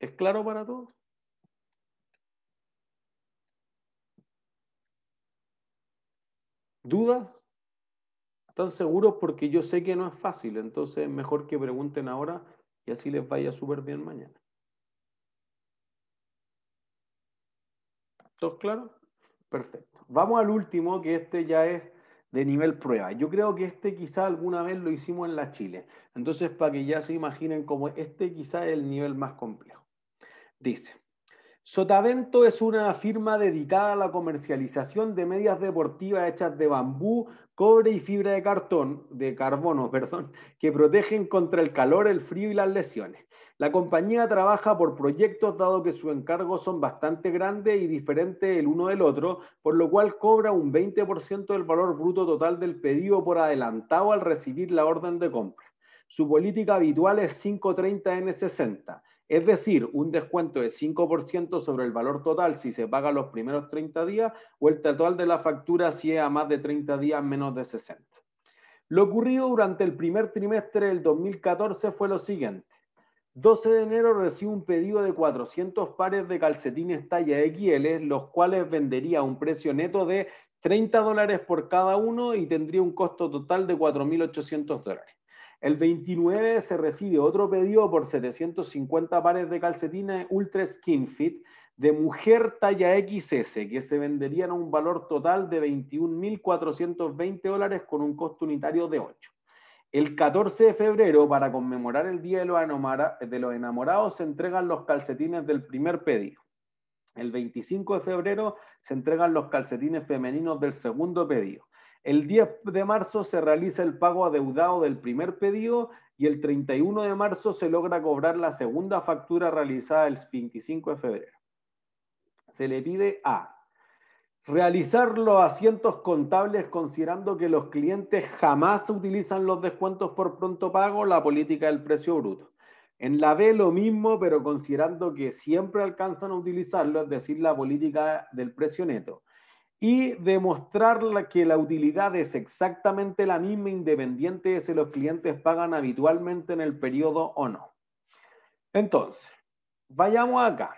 ¿Es claro para todos? ¿Dudas? ¿Están seguros? Porque yo sé que no es fácil, entonces es mejor que pregunten ahora y así les vaya súper bien mañana. ¿Todo claro? Perfecto. Vamos al último, que este ya es de nivel prueba. Yo creo que este quizá alguna vez lo hicimos en la Chile. Entonces, para que ya se imaginen cómo este quizá es el nivel más complejo. Dice, Sotavento es una firma dedicada a la comercialización de medias deportivas hechas de bambú, cobre y fibra de cartón, de carbono, <laughs> perdón, que protegen contra el calor, el frío y las lesiones. La compañía trabaja por proyectos dado que sus encargos son bastante grandes y diferentes el uno del otro, por lo cual cobra un 20% del valor bruto total del pedido por adelantado al recibir la orden de compra. Su política habitual es 530N60. Es decir, un descuento de 5% sobre el valor total si se paga los primeros 30 días o el total de la factura si es a más de 30 días menos de 60. Lo ocurrido durante el primer trimestre del 2014 fue lo siguiente. 12 de enero recibo un pedido de 400 pares de calcetines talla XL, los cuales vendería a un precio neto de 30 dólares por cada uno y tendría un costo total de 4.800 dólares. El 29 se recibe otro pedido por 750 pares de calcetines Ultra Skin Fit de mujer talla XS, que se venderían a un valor total de 21.420 dólares con un costo unitario de 8. El 14 de febrero, para conmemorar el Día de los, Enamorados, se entregan los calcetines del primer pedido. El 25 de febrero se entregan los calcetines femeninos del segundo pedido. El 10 de marzo se realiza el pago adeudado del primer pedido y el 31 de marzo se logra cobrar la segunda factura realizada el 25 de febrero. Se le pide a realizar los asientos contables considerando que los clientes jamás utilizan los descuentos por pronto pago, la política del precio bruto. En la B lo mismo, pero considerando que siempre alcanzan a utilizarlo, es decir, la política del precio neto y demostrar que la utilidad es exactamente la misma independiente de si los clientes pagan habitualmente en el periodo o no. Entonces, vayamos acá.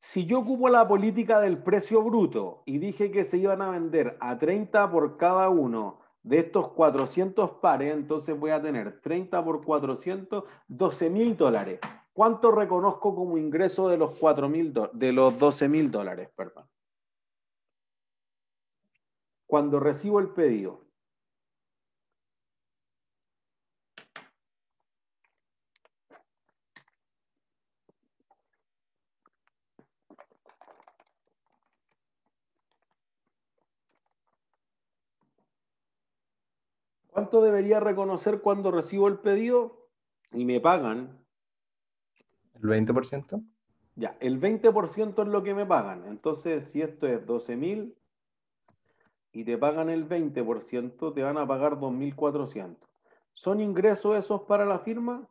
Si yo ocupo la política del precio bruto y dije que se iban a vender a 30 por cada uno de estos 400 pares, entonces voy a tener 30 por 400, 12 mil dólares. ¿Cuánto reconozco como ingreso de los, 4, de los 12 mil dólares? Perdón cuando recibo el pedido. ¿Cuánto debería reconocer cuando recibo el pedido y me pagan? ¿El 20%? Ya, el 20% es lo que me pagan. Entonces, si esto es 12 mil, y te pagan el 20%, te van a pagar 2.400. ¿Son ingresos esos para la firma?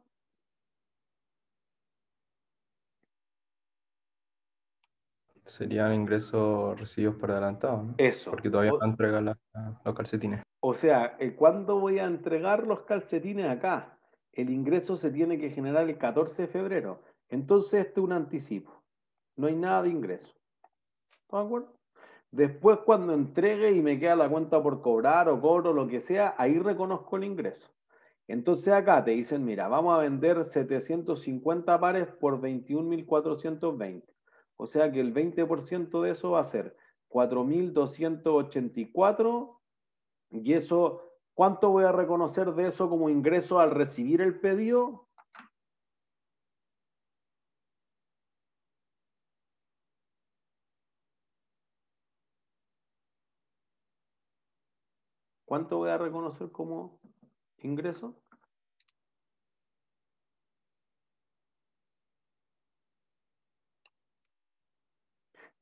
Serían ingresos recibidos por adelantado, ¿no? Eso. Porque todavía no entregan los calcetines. O sea, eh, ¿cuándo voy a entregar los calcetines acá? El ingreso se tiene que generar el 14 de febrero. Entonces, este es un anticipo. No hay nada de ingreso. ¿Estás de acuerdo? Después, cuando entregue y me queda la cuenta por cobrar o cobro, lo que sea, ahí reconozco el ingreso. Entonces acá te dicen, mira, vamos a vender 750 pares por 21.420. O sea que el 20% de eso va a ser 4.284 y eso, ¿cuánto voy a reconocer de eso como ingreso al recibir el pedido? ¿Cuánto voy a reconocer como ingreso?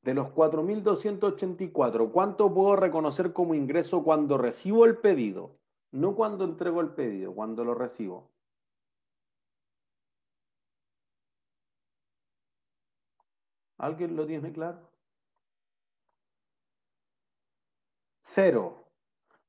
De los 4.284, ¿cuánto puedo reconocer como ingreso cuando recibo el pedido? No cuando entrego el pedido, cuando lo recibo. ¿Alguien lo tiene claro? Cero.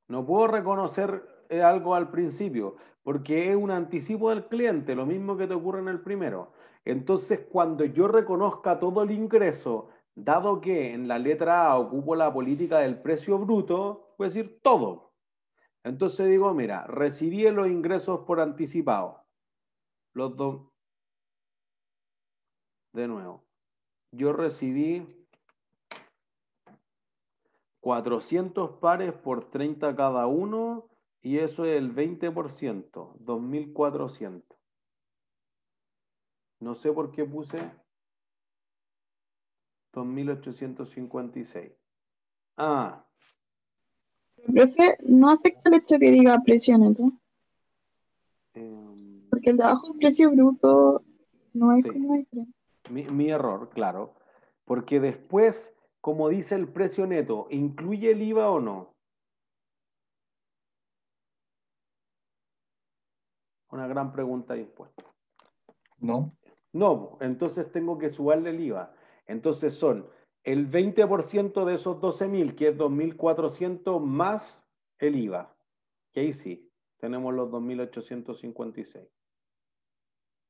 No puedo reconocer eh, algo al principio, porque es un anticipo del cliente, lo mismo que te ocurre en el primero. Entonces, cuando yo reconozca todo el ingreso, dado que en la letra A ocupo la política del precio bruto, puedo decir todo. Entonces digo, mira, recibí los ingresos por anticipado. Los dos. De nuevo, yo recibí 400 pares por 30 cada uno y eso es el 20%, 2.400. No sé por qué puse 2.856. Ah. Profe, no afecta el hecho que diga precio neto. Em. Porque el trabajo en precio bruto no es sí. como mi, mi error, claro. Porque después como dice el precio neto, ¿incluye el IVA o no? Una gran pregunta de impuestos. No. No, entonces tengo que subarle el IVA. Entonces son el 20% de esos 12.000, que es 2.400 más el IVA. Que ahí sí, tenemos los 2.856.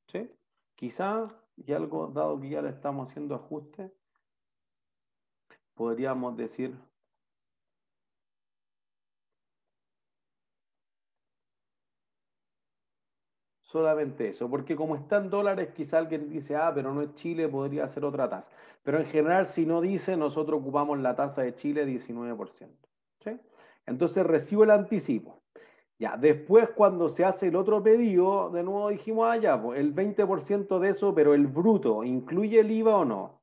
¿Sí? Quizá, y algo, dado que ya le estamos haciendo ajustes, podríamos decir solamente eso, porque como está en dólares, quizá alguien dice, ah, pero no es Chile, podría ser otra tasa. Pero en general, si no dice, nosotros ocupamos la tasa de Chile 19%. Entonces recibo el anticipo. Ya, después cuando se hace el otro pedido, de nuevo dijimos, ah, ya, pues, el 20% de eso, pero el bruto, ¿incluye el IVA o no?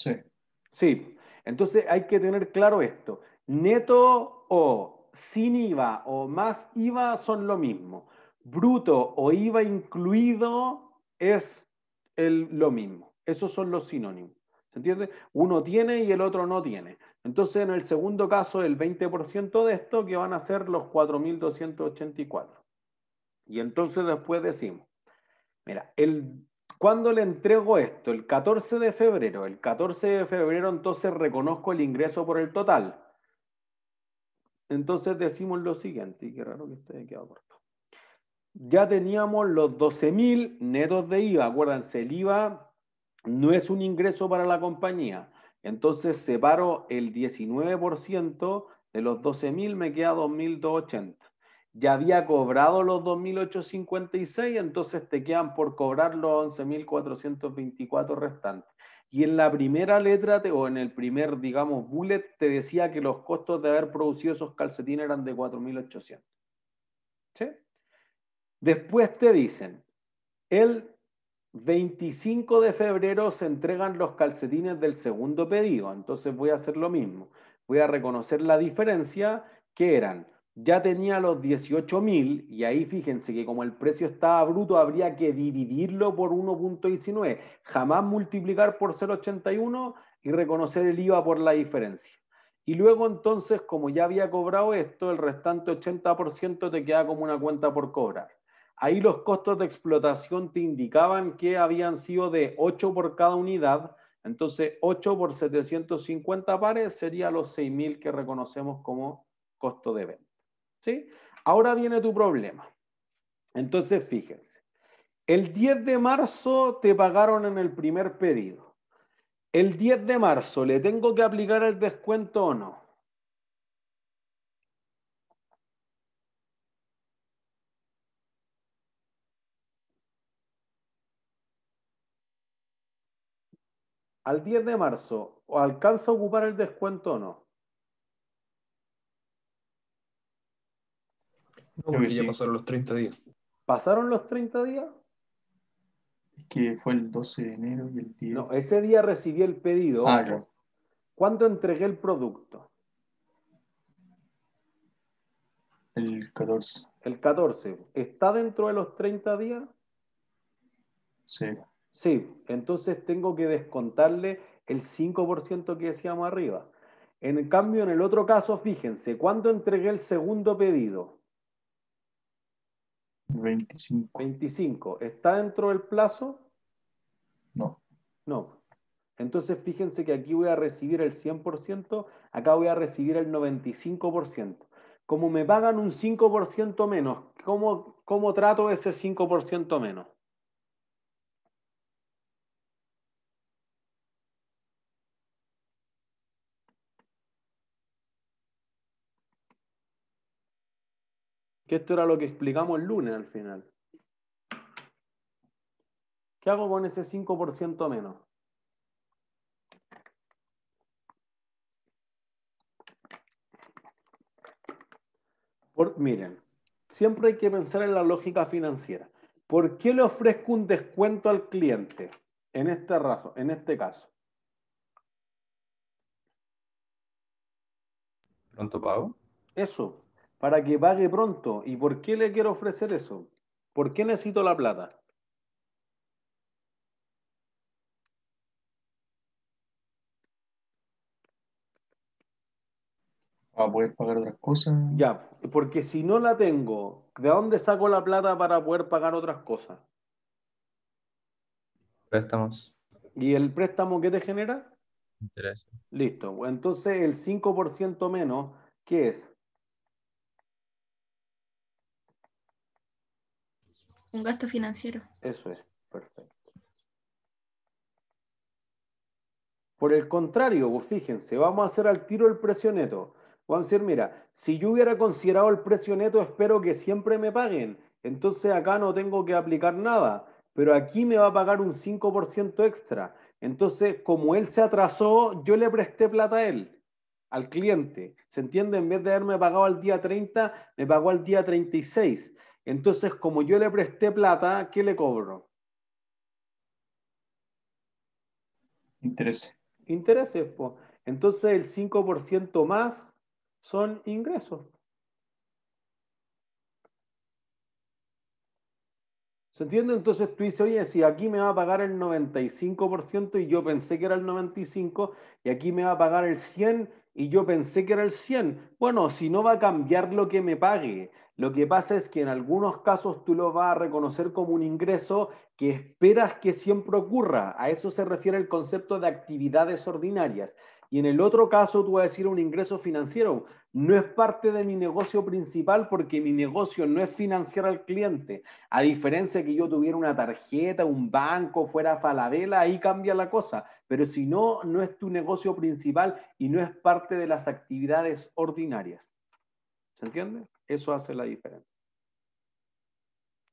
Sí. Sí. Entonces hay que tener claro esto. Neto o sin IVA o más IVA son lo mismo. Bruto o IVA incluido es el, lo mismo. Esos son los sinónimos. ¿Se entiende? Uno tiene y el otro no tiene. Entonces, en el segundo caso, el 20% de esto que van a ser los 4.284. Y entonces después decimos, mira, el ¿Cuándo le entrego esto? El 14 de febrero. El 14 de febrero entonces reconozco el ingreso por el total. Entonces decimos lo siguiente, y qué raro que haya quedado corto. Ya teníamos los 12.000 netos de IVA. Acuérdense, el IVA no es un ingreso para la compañía. Entonces separo el 19% de los 12.000, me queda 2.280 ya había cobrado los 2.856, entonces te quedan por cobrar los 11.424 restantes. Y en la primera letra, o en el primer, digamos, bullet, te decía que los costos de haber producido esos calcetines eran de 4.800. ¿Sí? Después te dicen, el 25 de febrero se entregan los calcetines del segundo pedido, entonces voy a hacer lo mismo. Voy a reconocer la diferencia que eran ya tenía los 18.000 y ahí fíjense que como el precio estaba bruto, habría que dividirlo por 1.19, jamás multiplicar por 0.81 y reconocer el IVA por la diferencia. Y luego entonces, como ya había cobrado esto, el restante 80% te queda como una cuenta por cobrar. Ahí los costos de explotación te indicaban que habían sido de 8 por cada unidad, entonces 8 por 750 pares sería los 6.000 que reconocemos como costo de venta. ¿sí? Ahora viene tu problema. Entonces, fíjense, el 10 de marzo te pagaron en el primer pedido. El 10 de marzo, ¿le tengo que aplicar el descuento o no? Al 10 de marzo, ¿alcanza a ocupar el descuento o no? pasaron los 30 días. ¿Pasaron los 30 días? Es que fue el 12 de enero y el No, ese día recibí el pedido. Ah, ¿Cuándo entregué el producto? El 14. El 14. ¿Está dentro de los 30 días? Sí. Sí, entonces tengo que descontarle el 5% que decíamos arriba. En cambio, en el otro caso, fíjense, ¿cuándo entregué el segundo pedido? 25. 25. ¿Está dentro del plazo? No. No. Entonces fíjense que aquí voy a recibir el 100%, acá voy a recibir el 95%. Como me pagan un 5% menos, ¿cómo, ¿cómo trato ese 5% menos? Que esto era lo que explicamos el lunes al final. ¿Qué hago con ese 5% menos? miren, siempre hay que pensar en la lógica financiera. ¿Por qué le ofrezco un descuento al cliente? En este, en este caso. ¿Pronto pago? Eso para que pague pronto. ¿Y por qué le quiero ofrecer eso? ¿Por qué necesito la plata? Para poder pagar otras cosas. Ya, porque si no la tengo, ¿de dónde saco la plata para poder pagar otras cosas? Préstamos. ¿Y el préstamo qué te genera? Interés. Listo. Entonces el 5% menos, ¿qué es? Un gasto financiero. Eso es, perfecto. Por el contrario, fíjense, vamos a hacer al tiro el precio neto. Vamos a decir, mira, si yo hubiera considerado el precio neto, espero que siempre me paguen. Entonces acá no tengo que aplicar nada, pero aquí me va a pagar un 5% extra. Entonces, como él se atrasó, yo le presté plata a él, al cliente. ¿Se entiende? En vez de haberme pagado al día 30, me pagó al día 36. Entonces, como yo le presté plata, ¿qué le cobro? Intereses. Intereses, pues. Entonces el 5% más son ingresos. ¿Se entiende? Entonces tú dices, oye, si aquí me va a pagar el 95% y yo pensé que era el 95% y aquí me va a pagar el 100% y yo pensé que era el 100%. Bueno, si no va a cambiar lo que me pague, lo que pasa es que en algunos casos tú lo vas a reconocer como un ingreso que esperas que siempre ocurra. A eso se refiere el concepto de actividades ordinarias. Y en el otro caso tú vas a decir un ingreso financiero. No es parte de mi negocio principal porque mi negocio no es financiar al cliente. A diferencia de que yo tuviera una tarjeta, un banco, fuera Falabella, ahí cambia la cosa. Pero si no, no es tu negocio principal y no es parte de las actividades ordinarias. ¿Se entiende? Eso hace la diferencia.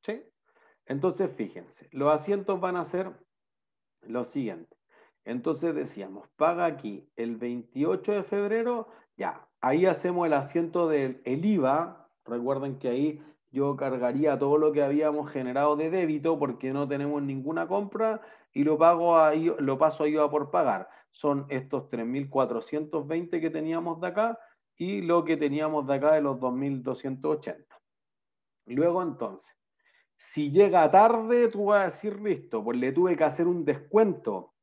¿Sí? Entonces, fíjense, los asientos van a ser lo siguiente. Entonces decíamos, paga aquí el 28 de febrero, ya, ahí hacemos el asiento del IVA. Recuerden que ahí yo cargaría todo lo que habíamos generado de débito porque no tenemos ninguna compra y lo, pago ahí, lo paso a por pagar. Son estos 3.420 que teníamos de acá y lo que teníamos de acá de los 2.280. Luego entonces, si llega tarde, tú vas a decir, listo, pues le tuve que hacer un descuento.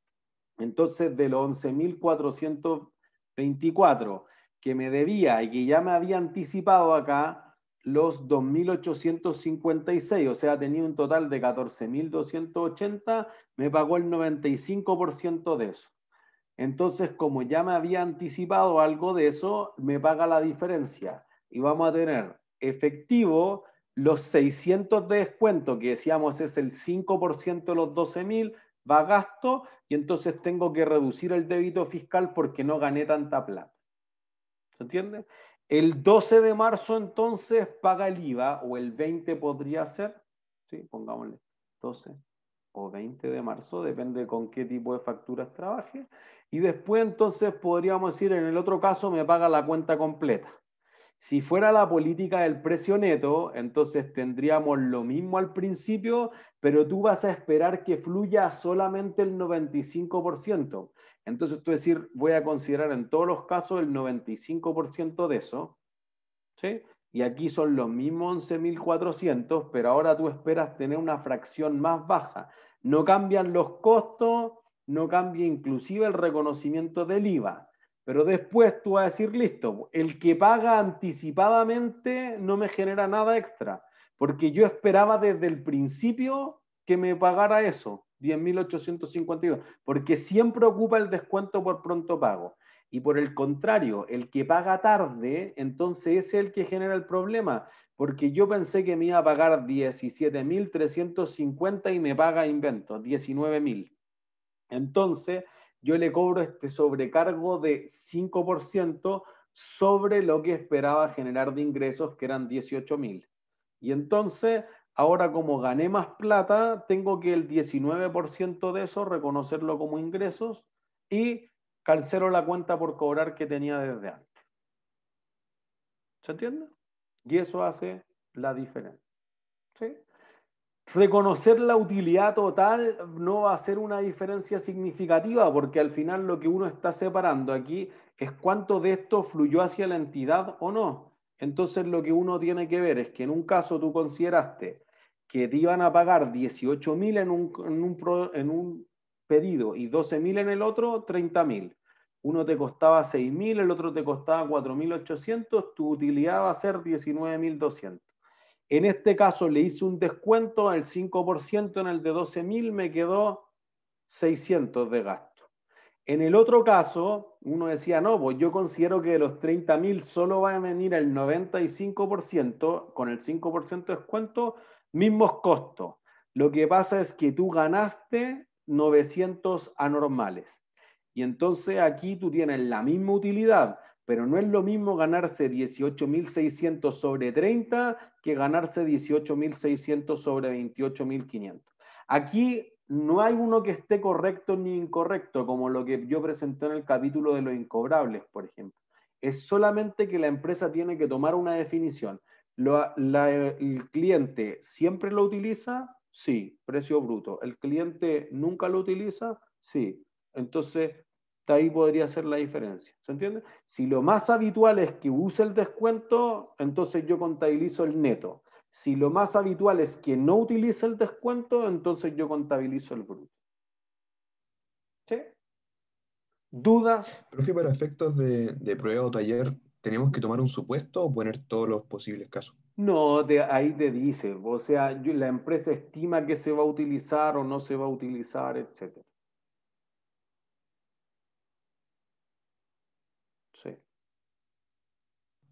Entonces, de los 11.424 que me debía y que ya me había anticipado acá, los 2.856, o sea, tenía un total de 14.280, me pagó el 95% de eso. Entonces, como ya me había anticipado algo de eso, me paga la diferencia y vamos a tener efectivo los 600 de descuento, que decíamos es el 5% de los 12.000, va a gasto y entonces tengo que reducir el débito fiscal porque no gané tanta plata. ¿Se entiende? El 12 de marzo entonces paga el IVA o el 20 podría ser, ¿sí? pongámosle 12 o 20 de marzo, depende con qué tipo de facturas trabaje. Y después entonces podríamos decir, en el otro caso me paga la cuenta completa. Si fuera la política del precio neto, entonces tendríamos lo mismo al principio, pero tú vas a esperar que fluya solamente el 95%. Entonces tú decir, voy a considerar en todos los casos el 95% de eso. Y aquí son los mismos 11.400, pero ahora tú esperas tener una fracción más baja. No cambian los costos, no cambia inclusive el reconocimiento del IVA. Pero después tú vas a decir, listo, el que paga anticipadamente no me genera nada extra, porque yo esperaba desde el principio que me pagara eso, 10.852, porque siempre ocupa el descuento por pronto pago. Y por el contrario, el que paga tarde, entonces es el que genera el problema, porque yo pensé que me iba a pagar 17.350 y me paga invento, 19.000. Entonces, yo le cobro este sobrecargo de 5% sobre lo que esperaba generar de ingresos, que eran 18 mil. Y entonces, ahora como gané más plata, tengo que el 19% de eso reconocerlo como ingresos y cancelo la cuenta por cobrar que tenía desde antes. ¿Se entiende? Y eso hace la diferencia. ¿Sí? reconocer la utilidad total no va a ser una diferencia significativa, porque al final lo que uno está separando aquí es cuánto de esto fluyó hacia la entidad o no. Entonces lo que uno tiene que ver es que en un caso tú consideraste que te iban a pagar 18.000 en un, en, un, pedido y 12.000 en el otro, 30.000. mil. Uno te costaba 6.000, el otro te costaba 4.800, tu utilidad va a ser 19.200. En este caso le hice un descuento al 5%, en el de 12.000 me quedó 600 de gasto. En el otro caso, uno decía, no, pues yo considero que de los 30.000 solo va a venir el 95%, con el 5% de descuento, mismos costos. Lo que pasa es que tú ganaste 900 anormales. Y entonces aquí tú tienes la misma utilidad, pero no es lo mismo ganarse 18.600 sobre 30 que ganarse 18.600 sobre 28.500. Aquí no hay uno que esté correcto ni incorrecto, como lo que yo presenté en el capítulo de los incobrables, por ejemplo. Es solamente que la empresa tiene que tomar una definición. ¿El cliente siempre lo utiliza? Sí, precio bruto. ¿El cliente nunca lo utiliza? Sí. Entonces, ahí podría ser la diferencia. ¿Se entiende? Si lo más habitual es que use el descuento, entonces yo contabilizo el neto. Si lo más habitual es que no utilice el descuento, entonces yo contabilizo el bruto. ¿Sí? ¿Dudas? Profe, para efectos de, prueba o taller, ¿tenemos que tomar un supuesto o poner todos los posibles casos? No, ahí te dice, o sea, la empresa estima que se va a utilizar o no se va a utilizar, etcétera.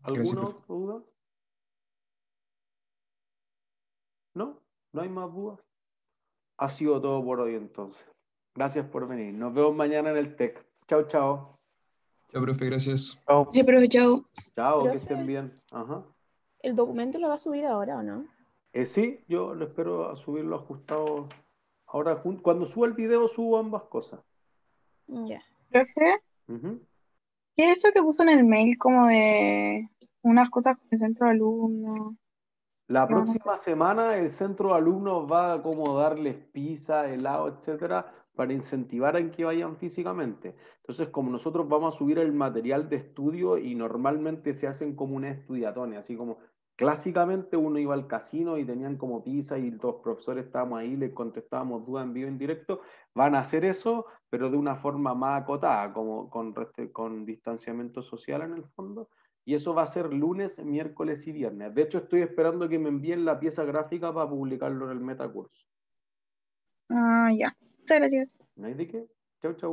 ¿Alguno duda? ¿No? ¿No hay más dudas? Ha sido todo por hoy entonces. Gracias por venir. Nos vemos mañana en el TEC. Chao, chao. Chao, profe, gracias. Chao. chao. que estén bien. ¿El documento lo va a subir ahora o no? Eh, sí, yo lo espero a subirlo ajustado. Ahora, cuando suba el video, subo ambas cosas. Mm, ya. ¿Profe? ¿Qué es eso que puso en el mail como de unas cosas con el centro de alumnos? La próxima semana el centro de alumnos va a como darles pizza, helado, etcétera, para incentivar a que vayan físicamente. Entonces, como nosotros vamos a subir el material de estudio y normalmente se hacen como una estudiatón, así como clásicamente uno iba al casino y tenían como pizza y los profesores estábamos ahí, les contestábamos dudas en vivo, en directo, van a hacer eso, pero de una forma más acotada, como con, con distanciamiento social en el fondo. Y eso va a ser lunes, miércoles y viernes. De hecho, estoy esperando que me envíen la pieza gráfica para publicarlo en el metacurso. Ah, ya. Muchas gracias. ¿No hay de qué? Chau, chau.